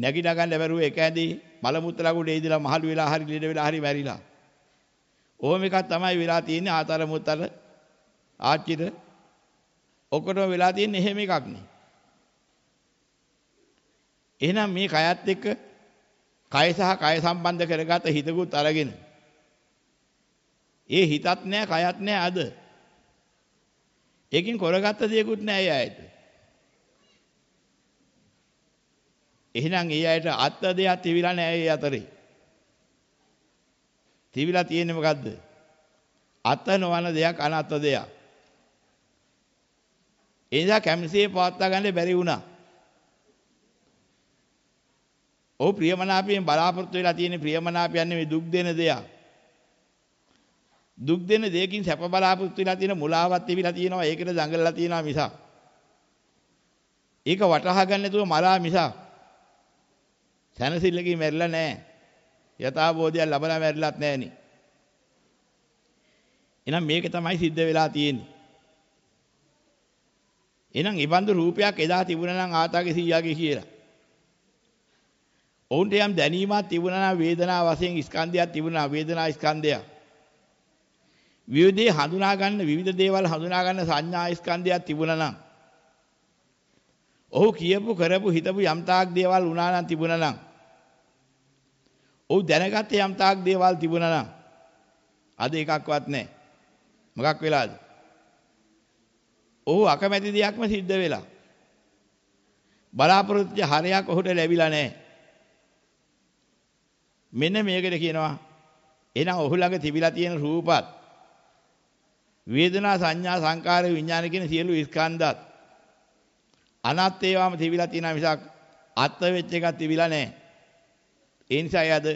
නැගිට ගන්න බැරුව එක ඇදී මලමුත්‍රා උඩ ඉදලා මහලු වෙලා හරි ළඩ වෙලා හරි මැරිලා ඕම එකක් තමයි වෙලා තියෙන්නේ ආතර මුත්තර ආච්චිට ඔක්කොටම වෙලා තියෙන්නේ එහෙම එකක් නේ එහෙනම් මේ කයත් එක්ක කය සහ කය සම්බන්ධ කරගත හිතකුත් අරගෙන ඒ හිතත් නෑ කයත් නෑ අද ඒකින් කරගත්ත දෙයක්වත් නෑ ඒ අයට එහෙනම් ඒ අයට අත්ත දෙයක් තිවිලා නෑ ඒ අතරේ තිවිලා තියෙන්නේ මොකද්ද අත නොවන දෙයක් අනත්ත දෙයක් එනිසා කැමසේ පවත්වා ගන්න බැරි වුණා ඔහු ප්‍රියමනාපයෙන් බලාපොරොත්තු වෙලා තියෙන ප්‍රියමනාපයන්නේ මේ දුක් දෙන දෙයක්. දුක් දෙන දෙයකින් සැප බලාපොරොත්තු වෙලා තියෙන මුලාවත් තිබිලා තියෙනවා ඒකට දඟලලා තියෙනවා මිසක්. ඒක වටහා ගන්න නැතුව මරා මිසක්. සැනසෙල්ලකින් මැරිලා නැහැ. යථාබෝධයක් ලැබලා මැරිලත් නැහෙනි. එහෙනම් මේක තමයි සිද්ධ වෙලා තියෙන්නේ. එහෙනම් ඊබඳු රූපයක් එදා තිබුණා නම් ආතාගේ සීයාගේ කියලා. ඔවුන්ට යම් දැනීමක් තිබුණා නම් වේදනාව වශයෙන් ස්කන්ධයක් තිබුණා වේදනා ස්කන්ධය. විවිධේ හඳුනා ගන්න විවිධ දේවල් හඳුනා ගන්න සංඥා ස්කන්ධයක් තිබුණා නම් ඔහු කියපු කරපු හිතපු යම් තාක් දේවල් වුණා නම් තිබුණා නම් ඔහු දැනගත්ත යම් තාක් දේවල් තිබුණා නම් අද එකක්වත් නැහැ. මොකක් වෙලාද? ඔහු අකමැති දෙයක්ම සිද්ධ වෙලා බලාපොරොත්තු හරයක් ඔහුට ලැබිලා නැහැ. මෙන්න මේකට කියනවා එහෙනම් ඔහු ළඟ තිබිලා තියෙන රූපත් වේදනා සංඥා සංකාර විඥාන කියන සියලු ස්කන්ධات අනත් ඒවාම තිබිලා තියෙනවා මිසක් අත් වෙච්ච එකක් තිබිලා නැහැ. ඒ නිසා යද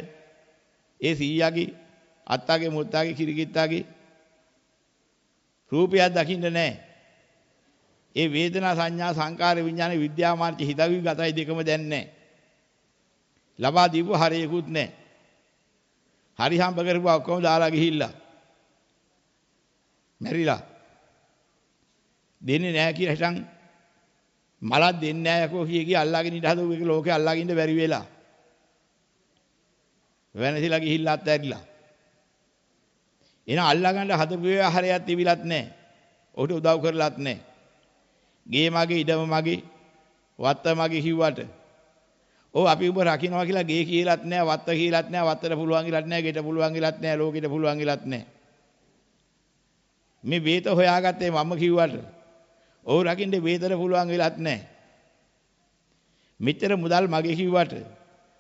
ඒ සීයාගේ අත්තාගේ මුත්තාගේ කිරිකිත්තාගේ රූපයක් දකින්න නැහැ. ඒ වේදනා සංඥා සංකාර විඥාන විද්‍යාමාර්ග හිතවි ගතයි දෙකම දැන් නැහැ. ලබා දීපු හරයකුත් නැහැ. හරි හම්බ කරපුවා ඔක්කොම දාලා ගිහිල්ලා. මැරිලා. දෙන්නේ නැහැ කියලා හිටන් මලක් දෙන්නේ නැහැ යකෝ කිය කී අල්ලාගෙන ඉඳ හදෝ ඒක ලෝකේ අල්ලාගෙන ඉඳ බැරි වෙලා. වෙනසිලා ගිහිල්ලා අත්හැරිලා. එන අල්ලාගන්න හදපු ව්‍යවහාරයක් තිබිලත් නැහැ. ඔහුට උදව් කරලත් නැහැ. ගේ මගේ ඉඩම මගේ වත්ත මගේ කිව්වට ඔව් අපි ඔබ රකින්නවා කියලා ගේ කියලාත් නෑ වත්ත කියලාත් නෑ වත්තට පුළුවන් කියලාත් නෑ ගෙට පුළුවන් කියලාත් නෑ ලෝකෙට පුළුවන් කියලාත් නෑ මේ වේත හොයාගත්තේ මම කිව්වට ඔව් රකින්නේ වේතට පුළුවන් කියලාත් නෑ මෙච්චර මුදල් මගේ කිව්වට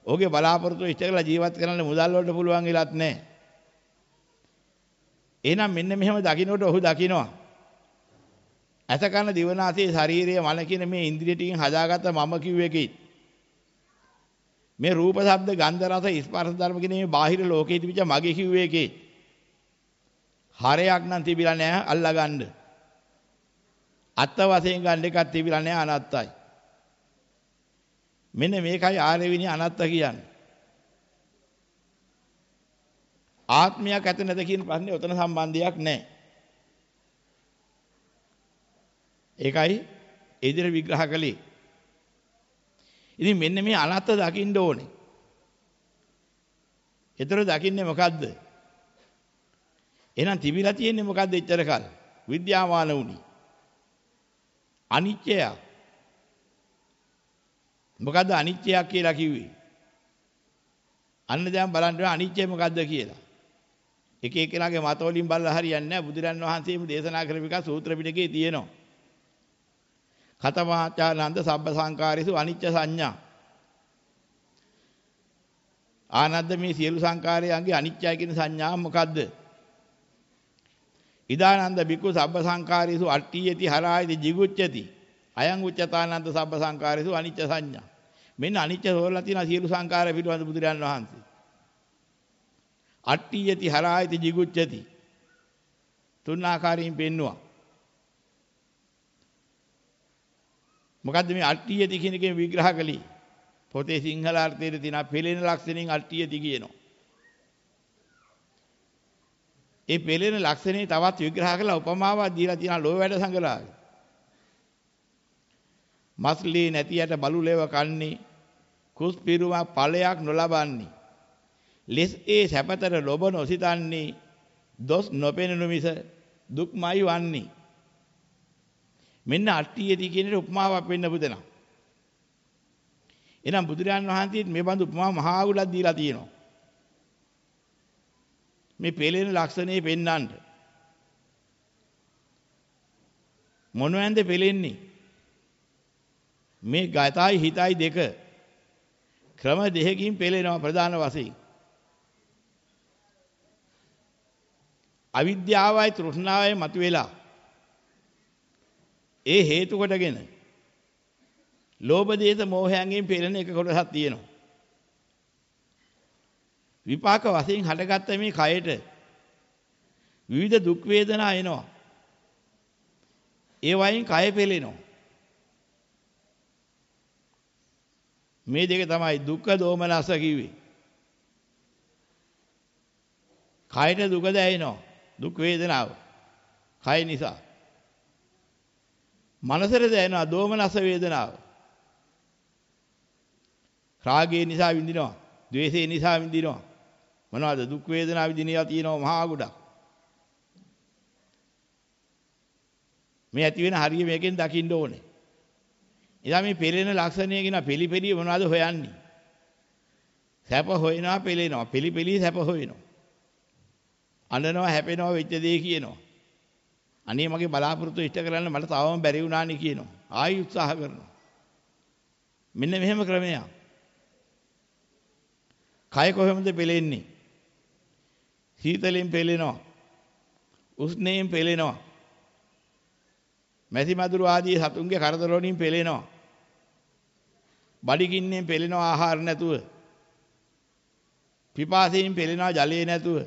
ඔහුගේ බලාපොරොත්තු ඉෂ්ට කරලා ජීවත් කරන්න මුදල් වලට පුළුවන් කියලාත් නෑ එහෙනම් මෙන්න මෙහෙම දකින්නට ඔහු දකිනවා ඇස කන දිවනාසයේ ශරීරයේ මන කියන මේ ඉන්ද්‍රිය ටිකෙන් හදාගත්ත මම කිව් එකේ මේ රූප ශබ්ද ගන්ධ රස ස්පර්ශ ධර්ම කියන මේ බාහිර ලෝකයේ තිබිච්ච මගේ කිව්වේ එකේ හරයක් නම් තිබිලා නැහැ අල්ලා ගන්න. අත්ත වශයෙන් ගන්න එකක් තිබිලා නැහැ අනත්තයි. මෙන්න මේකයි ආරෙවිනි අනත්ත කියන්නේ. ආත්මයක් ඇත නැද කියන ප්‍රශ්නේ ඔතන සම්බන්ධයක් නැහැ. ඒකයි ඉදිරි විග්‍රහ කළේ ඉතින් මෙන්න මේ අනත්ත දකින්න ඕනේ. ඒතර දකින්නේ මොකද්ද? එහෙනම් තිබිලා තියෙන්නේ මොකද්ද ඉතර කල්? විද්‍යාමාන උනි. අනිත්‍යය. මොකද්ද අනිත්‍යයක් කියලා කිව්වේ? අන්න දැන් බලන්න අනිත්‍යය මොකද්ද කියලා. එක එකලාගේ මතවලින් බලලා හරියන්නේ නැහැ. බුදුරන් වහන්සේම දේශනා කරපු එක සූත්‍ර පිටකේ තියෙනවා. කතමාචානන්ද සබ්බ සංකාරයේසු අනිච්ච සංඥා ආනන්ද මේ සියලු සංකාරයන්ගේ අනිත්‍යයි කියන සංඥාව මොකද්ද? ඉදානන්ද බිකු සබ්බ සංකාරීසු අට්ඨියති හරායති jigucchati අයං උච්චතානන්ද සබ්බ සංකාරීසු අනිච්ච සංඥා මෙන්න අනිච්ච හොරලා තියෙන සියලු සංකාර පිළිබඳ බුදුරයන් වහන්සේ අට්ඨියති හරායති jigucchati තුන් ආකාරයෙන් පෙන්නවා මොකද්ද මේ අට්ටියති කියන එකෙන් විග්‍රහ කළේ? පොතේ සිංහල අර්ථයේ තියෙන පෙළෙන ලක්ෂණෙන් අට්ටියති කියනවා. ඒ පෙළෙන ලක්ෂණේ තවත් විග්‍රහ කරලා උපමාවක් දීලා තියෙනවා ලෝ වැඩ සංගලාවේ. මස්ලී නැතියට බලුලෙව කන්නේ කුස් පිරුමක් ඵලයක් නොලබන්නේ. ලෙස් ඒ සැපතර ලොබ නොසිතන්නේ දොස් නොපෙනෙනු මිස දුක්මයි වන්නේ. මෙන්න අට්ටියදී කියන උපමාවක් වෙන්න පුදෙනවා. එහෙනම් බුදුරජාන් වහන්සේත් මේ බඳු උපමා මහා උලක් දීලා තියෙනවා. මේ පෙළෙන ලක්ෂණේ පෙන්වන්න. මොනවැන්ද පෙළෙන්නේ? මේ ගතයි හිතයි දෙක ක්‍රම දෙකකින් පෙළෙනවා ප්‍රධාන වශයෙන්. අවිද්‍යාවයි තෘෂ්ණාවයි මතුවෙලා ඒ හේතු කොටගෙන ලෝභ දේශ මොහයන්ගෙන් පෙළෙන එක කොටසක් තියෙනවා. විපාක වශයෙන් හටගත්ත මේ කයට විවිධ දුක් වේදනා එනවා. ඒ වයින් කය පෙළෙනවා. මේ දෙක තමයි දුක්ඛ දෝමනස කිව්වේ. කයට දුක දැනෙනවා. දුක් වේදනාව. කය නිසා. මනසට දැනෙනවා දෝමනස වේදනාව. රාගය නිසා විඳිනවා, ద్వේෂය නිසා විඳිනවා. මොනවද දුක් වේදනා විඳිනවා තියෙනවා මහා ගොඩක්. මේ ඇති වෙන හරිය මේකෙන් දකින්න ඕනේ. එදා මේ පෙළෙන ලක්ෂණය කියන පිළිපෙළි මොනවද හොයන්නේ? සැප හොයනවා පෙළෙනවා, පිළිපෙළි සැප හොයනවා. අඬනවා හැපෙනවා වෙච්ච දේ කියනවා. අනේ මගේ බලාපොරොත්තු ඉෂ්ට කරන්න මට තවම බැරි වුණානේ කියනවා. ආයි උත්සාහ කරනවා. මෙන්න මෙහෙම ක්‍රමයක්. කය කොහොමද පෙලෙන්නේ? සීතලෙන් පෙලෙනවා. උෂ්ණයෙන් පෙලෙනවා. මැසි මදුරු ආදී සතුන්ගේ කරදර වලින් පෙලෙනවා. බඩගින්නෙන් පෙලෙනවා ආහාර නැතුව. පිපාසයෙන් පෙලෙනවා ජලය නැතුව.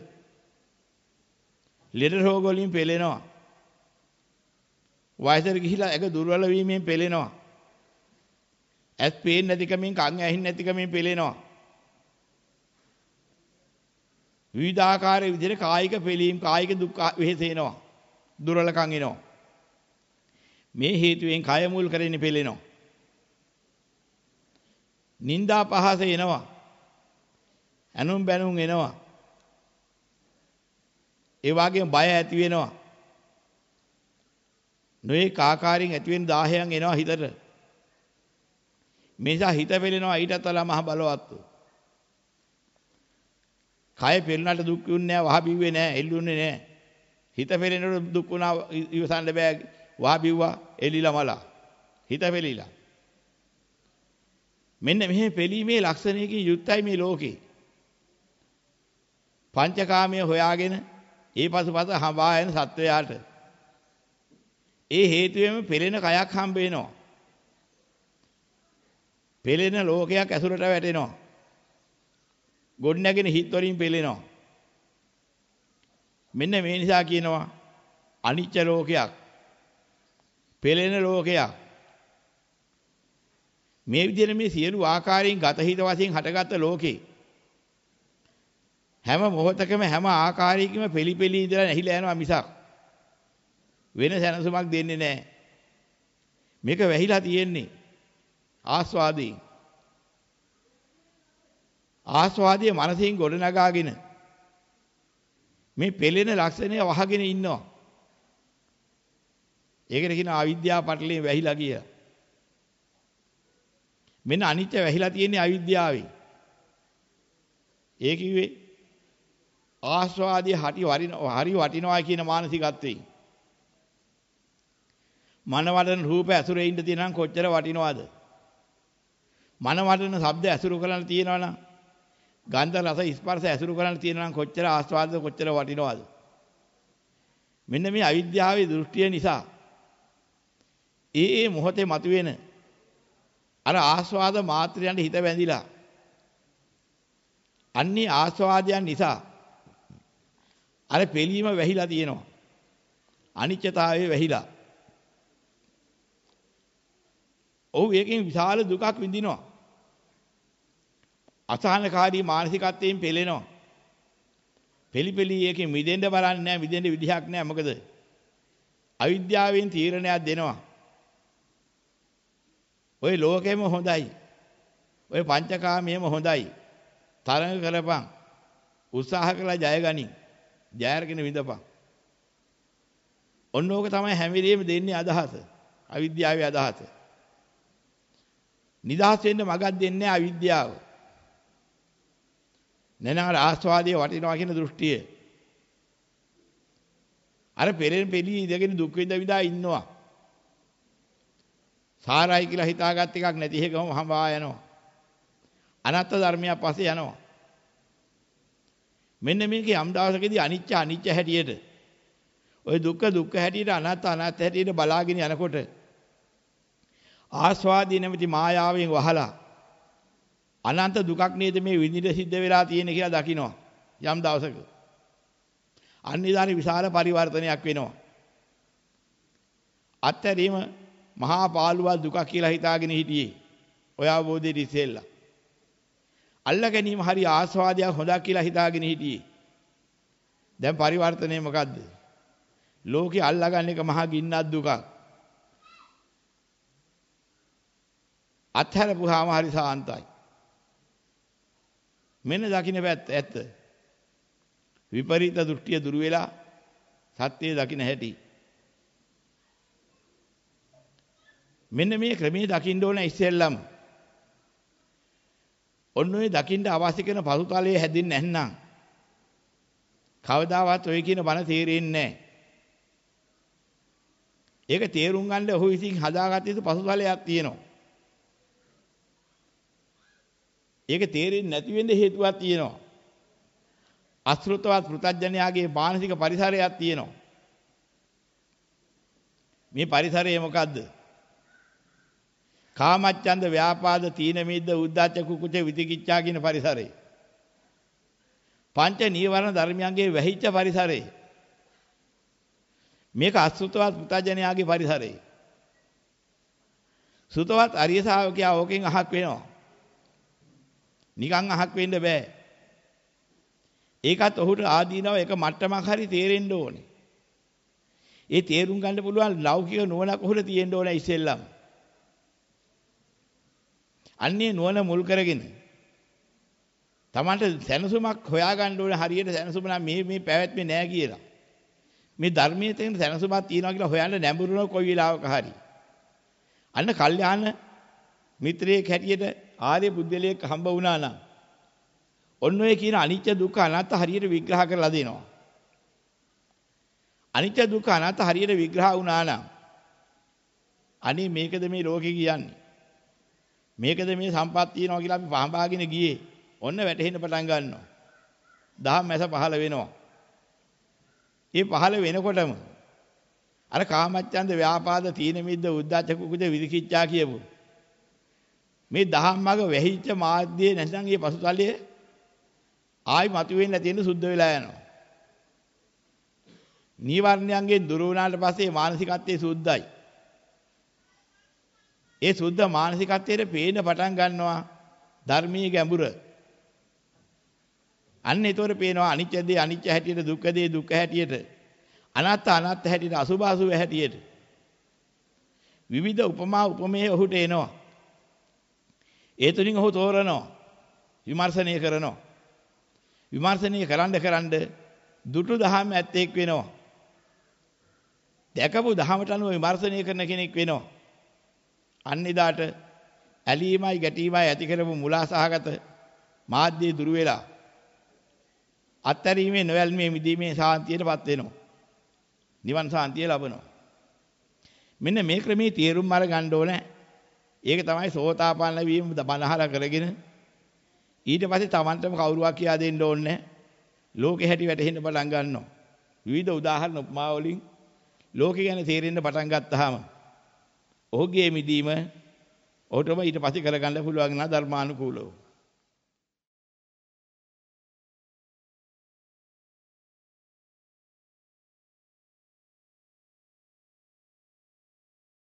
ලෙඩ රෝග වලින් පෙලෙනවා. වයසට ගිහිලා ඇඟ දුර්වල වීමෙන් පෙළෙනවා. ඇස් පේන්නේ නැතිකමින් කන් ඇහින්නේ නැතිකමින් පෙළෙනවා. විවිධාකාරයේ විදිහට කායික පෙළීම් කායික දුක් වෙහෙස එනවා. දුර්වලකම් එනවා. මේ හේතුවෙන් කය මුල් කරගෙන පෙළෙනවා. නින්දා පහස එනවා. ඇනුම් බැනුම් එනවා. ඒ වගේම බය ඇති වෙනවා. නොයේ කාකාරයෙන් ඇතිවෙන දාහයන් එනවා හිතට. මේසා හිත පෙළෙනවා ඊටත් වඩා මහ බලවත්. කය පෙළනට දුක් විුන්නේ නැහැ, වහ බිව්වේ නැහැ, එල්ලුන්නේ නැහැ. හිත පෙළෙනකොට දුක් වුණා ඉවසන්න බෑ. වහ බිව්වා, එලිලා මලා. හිත පෙළිලා. මෙන්න මෙහි පෙළීමේ ලක්ෂණයකින් යුක්තයි මේ ලෝකේ. පංචකාමයේ හොයාගෙන ඒ පසුපස හඹා යන සත්වයාට ඒ හේතුවෙම පෙළෙන කයක් හම්බ වෙනවා. පෙළෙන ලෝකයක් ඇසුරට වැටෙනවා. ගොඩ නැගෙන හිත් වලින් පෙළෙනවා. මෙන්න මේ නිසා කියනවා අනිච්ච ලෝකයක්. පෙළෙන ලෝකයක්. මේ විදිහට මේ සියලු ආකාරයෙන් ගත හිත වශයෙන් හටගත් ලෝකේ හැම මොහොතකම හැම ආකාරයකින්ම පෙලිපෙලි ඉඳලා නැහිලා යනවා මිසක් වෙන සැනසුමක් දෙන්නේ නැහැ. මේක වැහිලා තියෙන්නේ ආස්වාදයෙන්. ආස්වාදයේ මනසින් ගොඩනගාගෙන මේ පෙළෙන ලක්ෂණය වහගෙන ඉන්නවා. ඒකට කියන අවිද්‍යාව පටලෙන් වැහිලා ගිය. මෙන්න අනිත්‍ය වැහිලා තියෙන්නේ අවිද්‍යාවෙන්. ඒ කිව්වේ ආස්වාදයේ හරි වරිණ හරි වටිනවා කියන මානසිකත්වයෙන්. මනවලන රූප ඇසුරේ ඉන්න තියෙනම් කොච්චර වටිනවද? මනවලන ශබ්ද ඇසුරු කරන්න තියෙනවනම් ගන්ධ රස ස්පර්ශ ඇසුරු කරන්න තියෙනනම් කොච්චර ආස්වාදද කොච්චර වටිනවද? මෙන්න මේ අවිද්‍යාවේ දෘෂ්ටිය නිසා ඒ ඒ මොහොතේ මතුවෙන අර ආස්වාද මාත්‍රයන්ට හිත බැඳිලා අන්නේ ආස්වාදයන් නිසා අර පිළීම වැහිලා තියෙනවා අනිත්‍යතාවයේ වැහිලා ඔහු ඒකෙන් විශාල දුකක් විඳිනවා. අසහනකාරී මානසිකත්වයෙන් පෙළෙනවා. පෙලිපෙලි ඒකෙන් මිදෙන්න බලන්නේ නැහැ, මිදෙන්න විදිහක් නැහැ. මොකද අවිද්‍යාවෙන් තීරණයක් දෙනවා. ওই ලෝකෙම හොඳයි. ওই පංචකාමියම හොඳයි. තරඟ කරපන්. උත්සාහ කළා ජයගනි. ජයගෙන විඳපන්. ඔන්න ඕක තමයි හැම වෙලෙම දෙන්නේ අදහස. අවිද්‍යාවේ අදහස. නිදහස් වෙන්න මගක් දෙන්නේ නැහැ අවිද්‍යාව. නැනාර ආස්වාදයේ වටිනවා කියන දෘෂ්ටිය. අර පෙරෙන් පෙළී ඉඳගෙන දුක් විඳ විඳා ඉන්නවා. සාරයි කියලා හිතාගත් එකක් නැති එකම හඹා යනවා. අනත්ත ධර්මයක් පස්සේ යනවා. මෙන්න මේක යම් දවසකදී අනිච්ච අනිච්ච හැටියට ඔය දුක්ඛ දුක්ඛ හැටියට අනාත්ත අනාත්ත හැටියට බලාගෙන යනකොට ආස්වාදී නැමැති මායාවෙන් වහලා අනන්ත දුකක් නේද මේ විඳින සිද්ධ වෙලා තියෙන කියලා දකිනවා යම් දවසක. අනිදාරි විශාල පරිවර්තනයක් වෙනවා. අත්තරීම මහා පාළුවා දුක කියලා හිතාගෙන හිටියේ. ඔය අවබෝධයේ ඉස්සෙල්ලා. අල්ල ගැනීම හරි ආස්වාදයක් හොඳක් කියලා හිතාගෙන හිටියේ. දැන් පරිවර්තනය මොකද්ද? ලෝකේ අල්ලගන්න එක මහා ගින්නක් දුකක්. අත්හැරපුවාම හරි සාන්තයි. මෙන්න දකින්න පැත්ත ඇත්ත. විපරීත දෘෂ්ටිය දුරු වෙලා සත්‍යය දකින්න හැටි. මෙන්න මේ ක්‍රමයේ දකින්න ඕන ඉස්සෙල්ලම. ඔන්න ඔය දකින්න අවශ්‍ය කරන පසුතලයේ හැදෙන්නේ නැත්නම් කවදාවත් ඔය කියන බණ තේරෙන්නේ නැහැ. ඒක තේරුම් ගන්න ඔහු විසින් හදාගත්තේ පසුතලයක් තියෙනවා. ඒක තේරෙන්නේ නැති වෙන්න හේතුවක් තියෙනවා. අසෘතවත් පෘතජ්ජනයාගේ මානසික පරිසරයක් තියෙනවා. මේ පරිසරය මොකද්ද? කාමච්ඡන්ද ව්‍යාපාද තීන මිද්ද උද්ධච්ච කුකුච විතිකිච්ඡා කියන පරිසරේ. පංච නීවරණ ධර්මයන්ගේ වැහිච්ච පරිසරේ. මේක අසෘතවත් පුතජනයාගේ පරිසරේ. සෘතවත් අරිය ශා วก යා ඕකෙන් අහක් වෙනවා. නිකන් අහක් වෙන්න බෑ. ඒකත් ඔහුට ආදීනව එක මට්ටමක් හරි තේරෙන්න ඕනේ. ඒ තේරුම් ගන්න පුළුවන් ලෞකික නුවණක් ඔහුට තියෙන්න ඕනේ ඉස්සෙල්ලම. අන්නේ නුවණ මුල් කරගෙන තමන්ට සැනසුමක් හොයාගන්න ඕනේ හරියට සැනසුම නම් මේ මේ පැවැත්මේ නෑ කියලා. මේ ධර්මයේ තියෙන සැනසුමක් තියනවා කියලා හොයන්න නැඹුරුන කොයි වෙලාවක හරි. අන්න කල්යාණ මිත්‍රයෙක් හැටියට ආර්ය බුද්ධලේක හම්බ වුණා නම් ඔන්න ඔය කියන අනිත්‍ය දුක්ඛ අනාත්ත හරියට විග්‍රහ කරලා දෙනවා. අනිත්‍ය දුක්ඛ අනාත්ත හරියට විග්‍රහ වුණා නම් අනේ මේකද මේ ලෝකේ කියන්නේ. මේකද මේ සම්පත් තියනවා කියලා අපි පහඹාගෙන ගියේ. ඔන්න වැටෙන්න පටන් ගන්නවා. දහම් මැස පහළ වෙනවා. ඒ පහළ වෙනකොටම අර කාමච්ඡන්ද ව්‍යාපාද තීන මිද්ද උද්ධච්ච කුකුද විරිකිච්ඡා කියපෝ මේ දහම් මඟ වැහිච්ච මාධ්‍යය නැත්නම් ඒ පසුතලය ආයි මතුවෙන්නේ නැති වෙන සුද්ධ වෙලා යනවා. නීවරණයන්ගෙන් දුර වුණාට පස්සේ මානසිකත්වයේ සුද්ධයි. ඒ සුද්ධ මානසිකත්වයේ පේන පටන් ගන්නවා ධර්මීය ගැඹුර. අන්න ඒතොර පේනවා අනිත්‍ය දේ අනිත්‍ය හැටියට දුක්ඛ දේ දුක්ඛ හැටියට අනාත්ත අනාත්ත හැටියට අසුභ අසුභ හැටියට විවිධ උපමා උපමේය ඔහුට එනවා. ඒ තුලින් ඔහු තෝරනවා විමර්ශනය කරනවා විමර්ශනය කරන්න කරන්න දුටු දහම ඇත්තෙක් වෙනවා දැකපු දහමට අනුව විමර්ශනය කරන කෙනෙක් වෙනවා අන්න එදාට ඇලීමයි ගැටීමයි ඇති කරපු මුලාසහගත මාධ්‍යය දුර වෙලා අත්හැරීමේ නොවැල්මේ මිදීමේ සාන්තියටපත් වෙනවා නිවන් සාන්තිය ලබනවා මෙන්න මේ ක්‍රමේ තේරුම් අරගන්න ඕනේ ඒක තමයි සෝතාපන්න වීම බණහර කරගෙන ඊට පස්සේ Tamanටම කවුරුවක් කියා දෙන්න ඕනේ ලෝකෙ හැටි වැටහෙන්න පටන් ගන්නවා විවිධ උදාහරණ උපමා වලින් ලෝකෙ ගැන තේරෙන්න පටන් ගත්තාම ඔහුගේ මිදීම ඔහුටම ඊට පස්සේ කරගන්න පුළුවන් නා ධර්මානුකූලව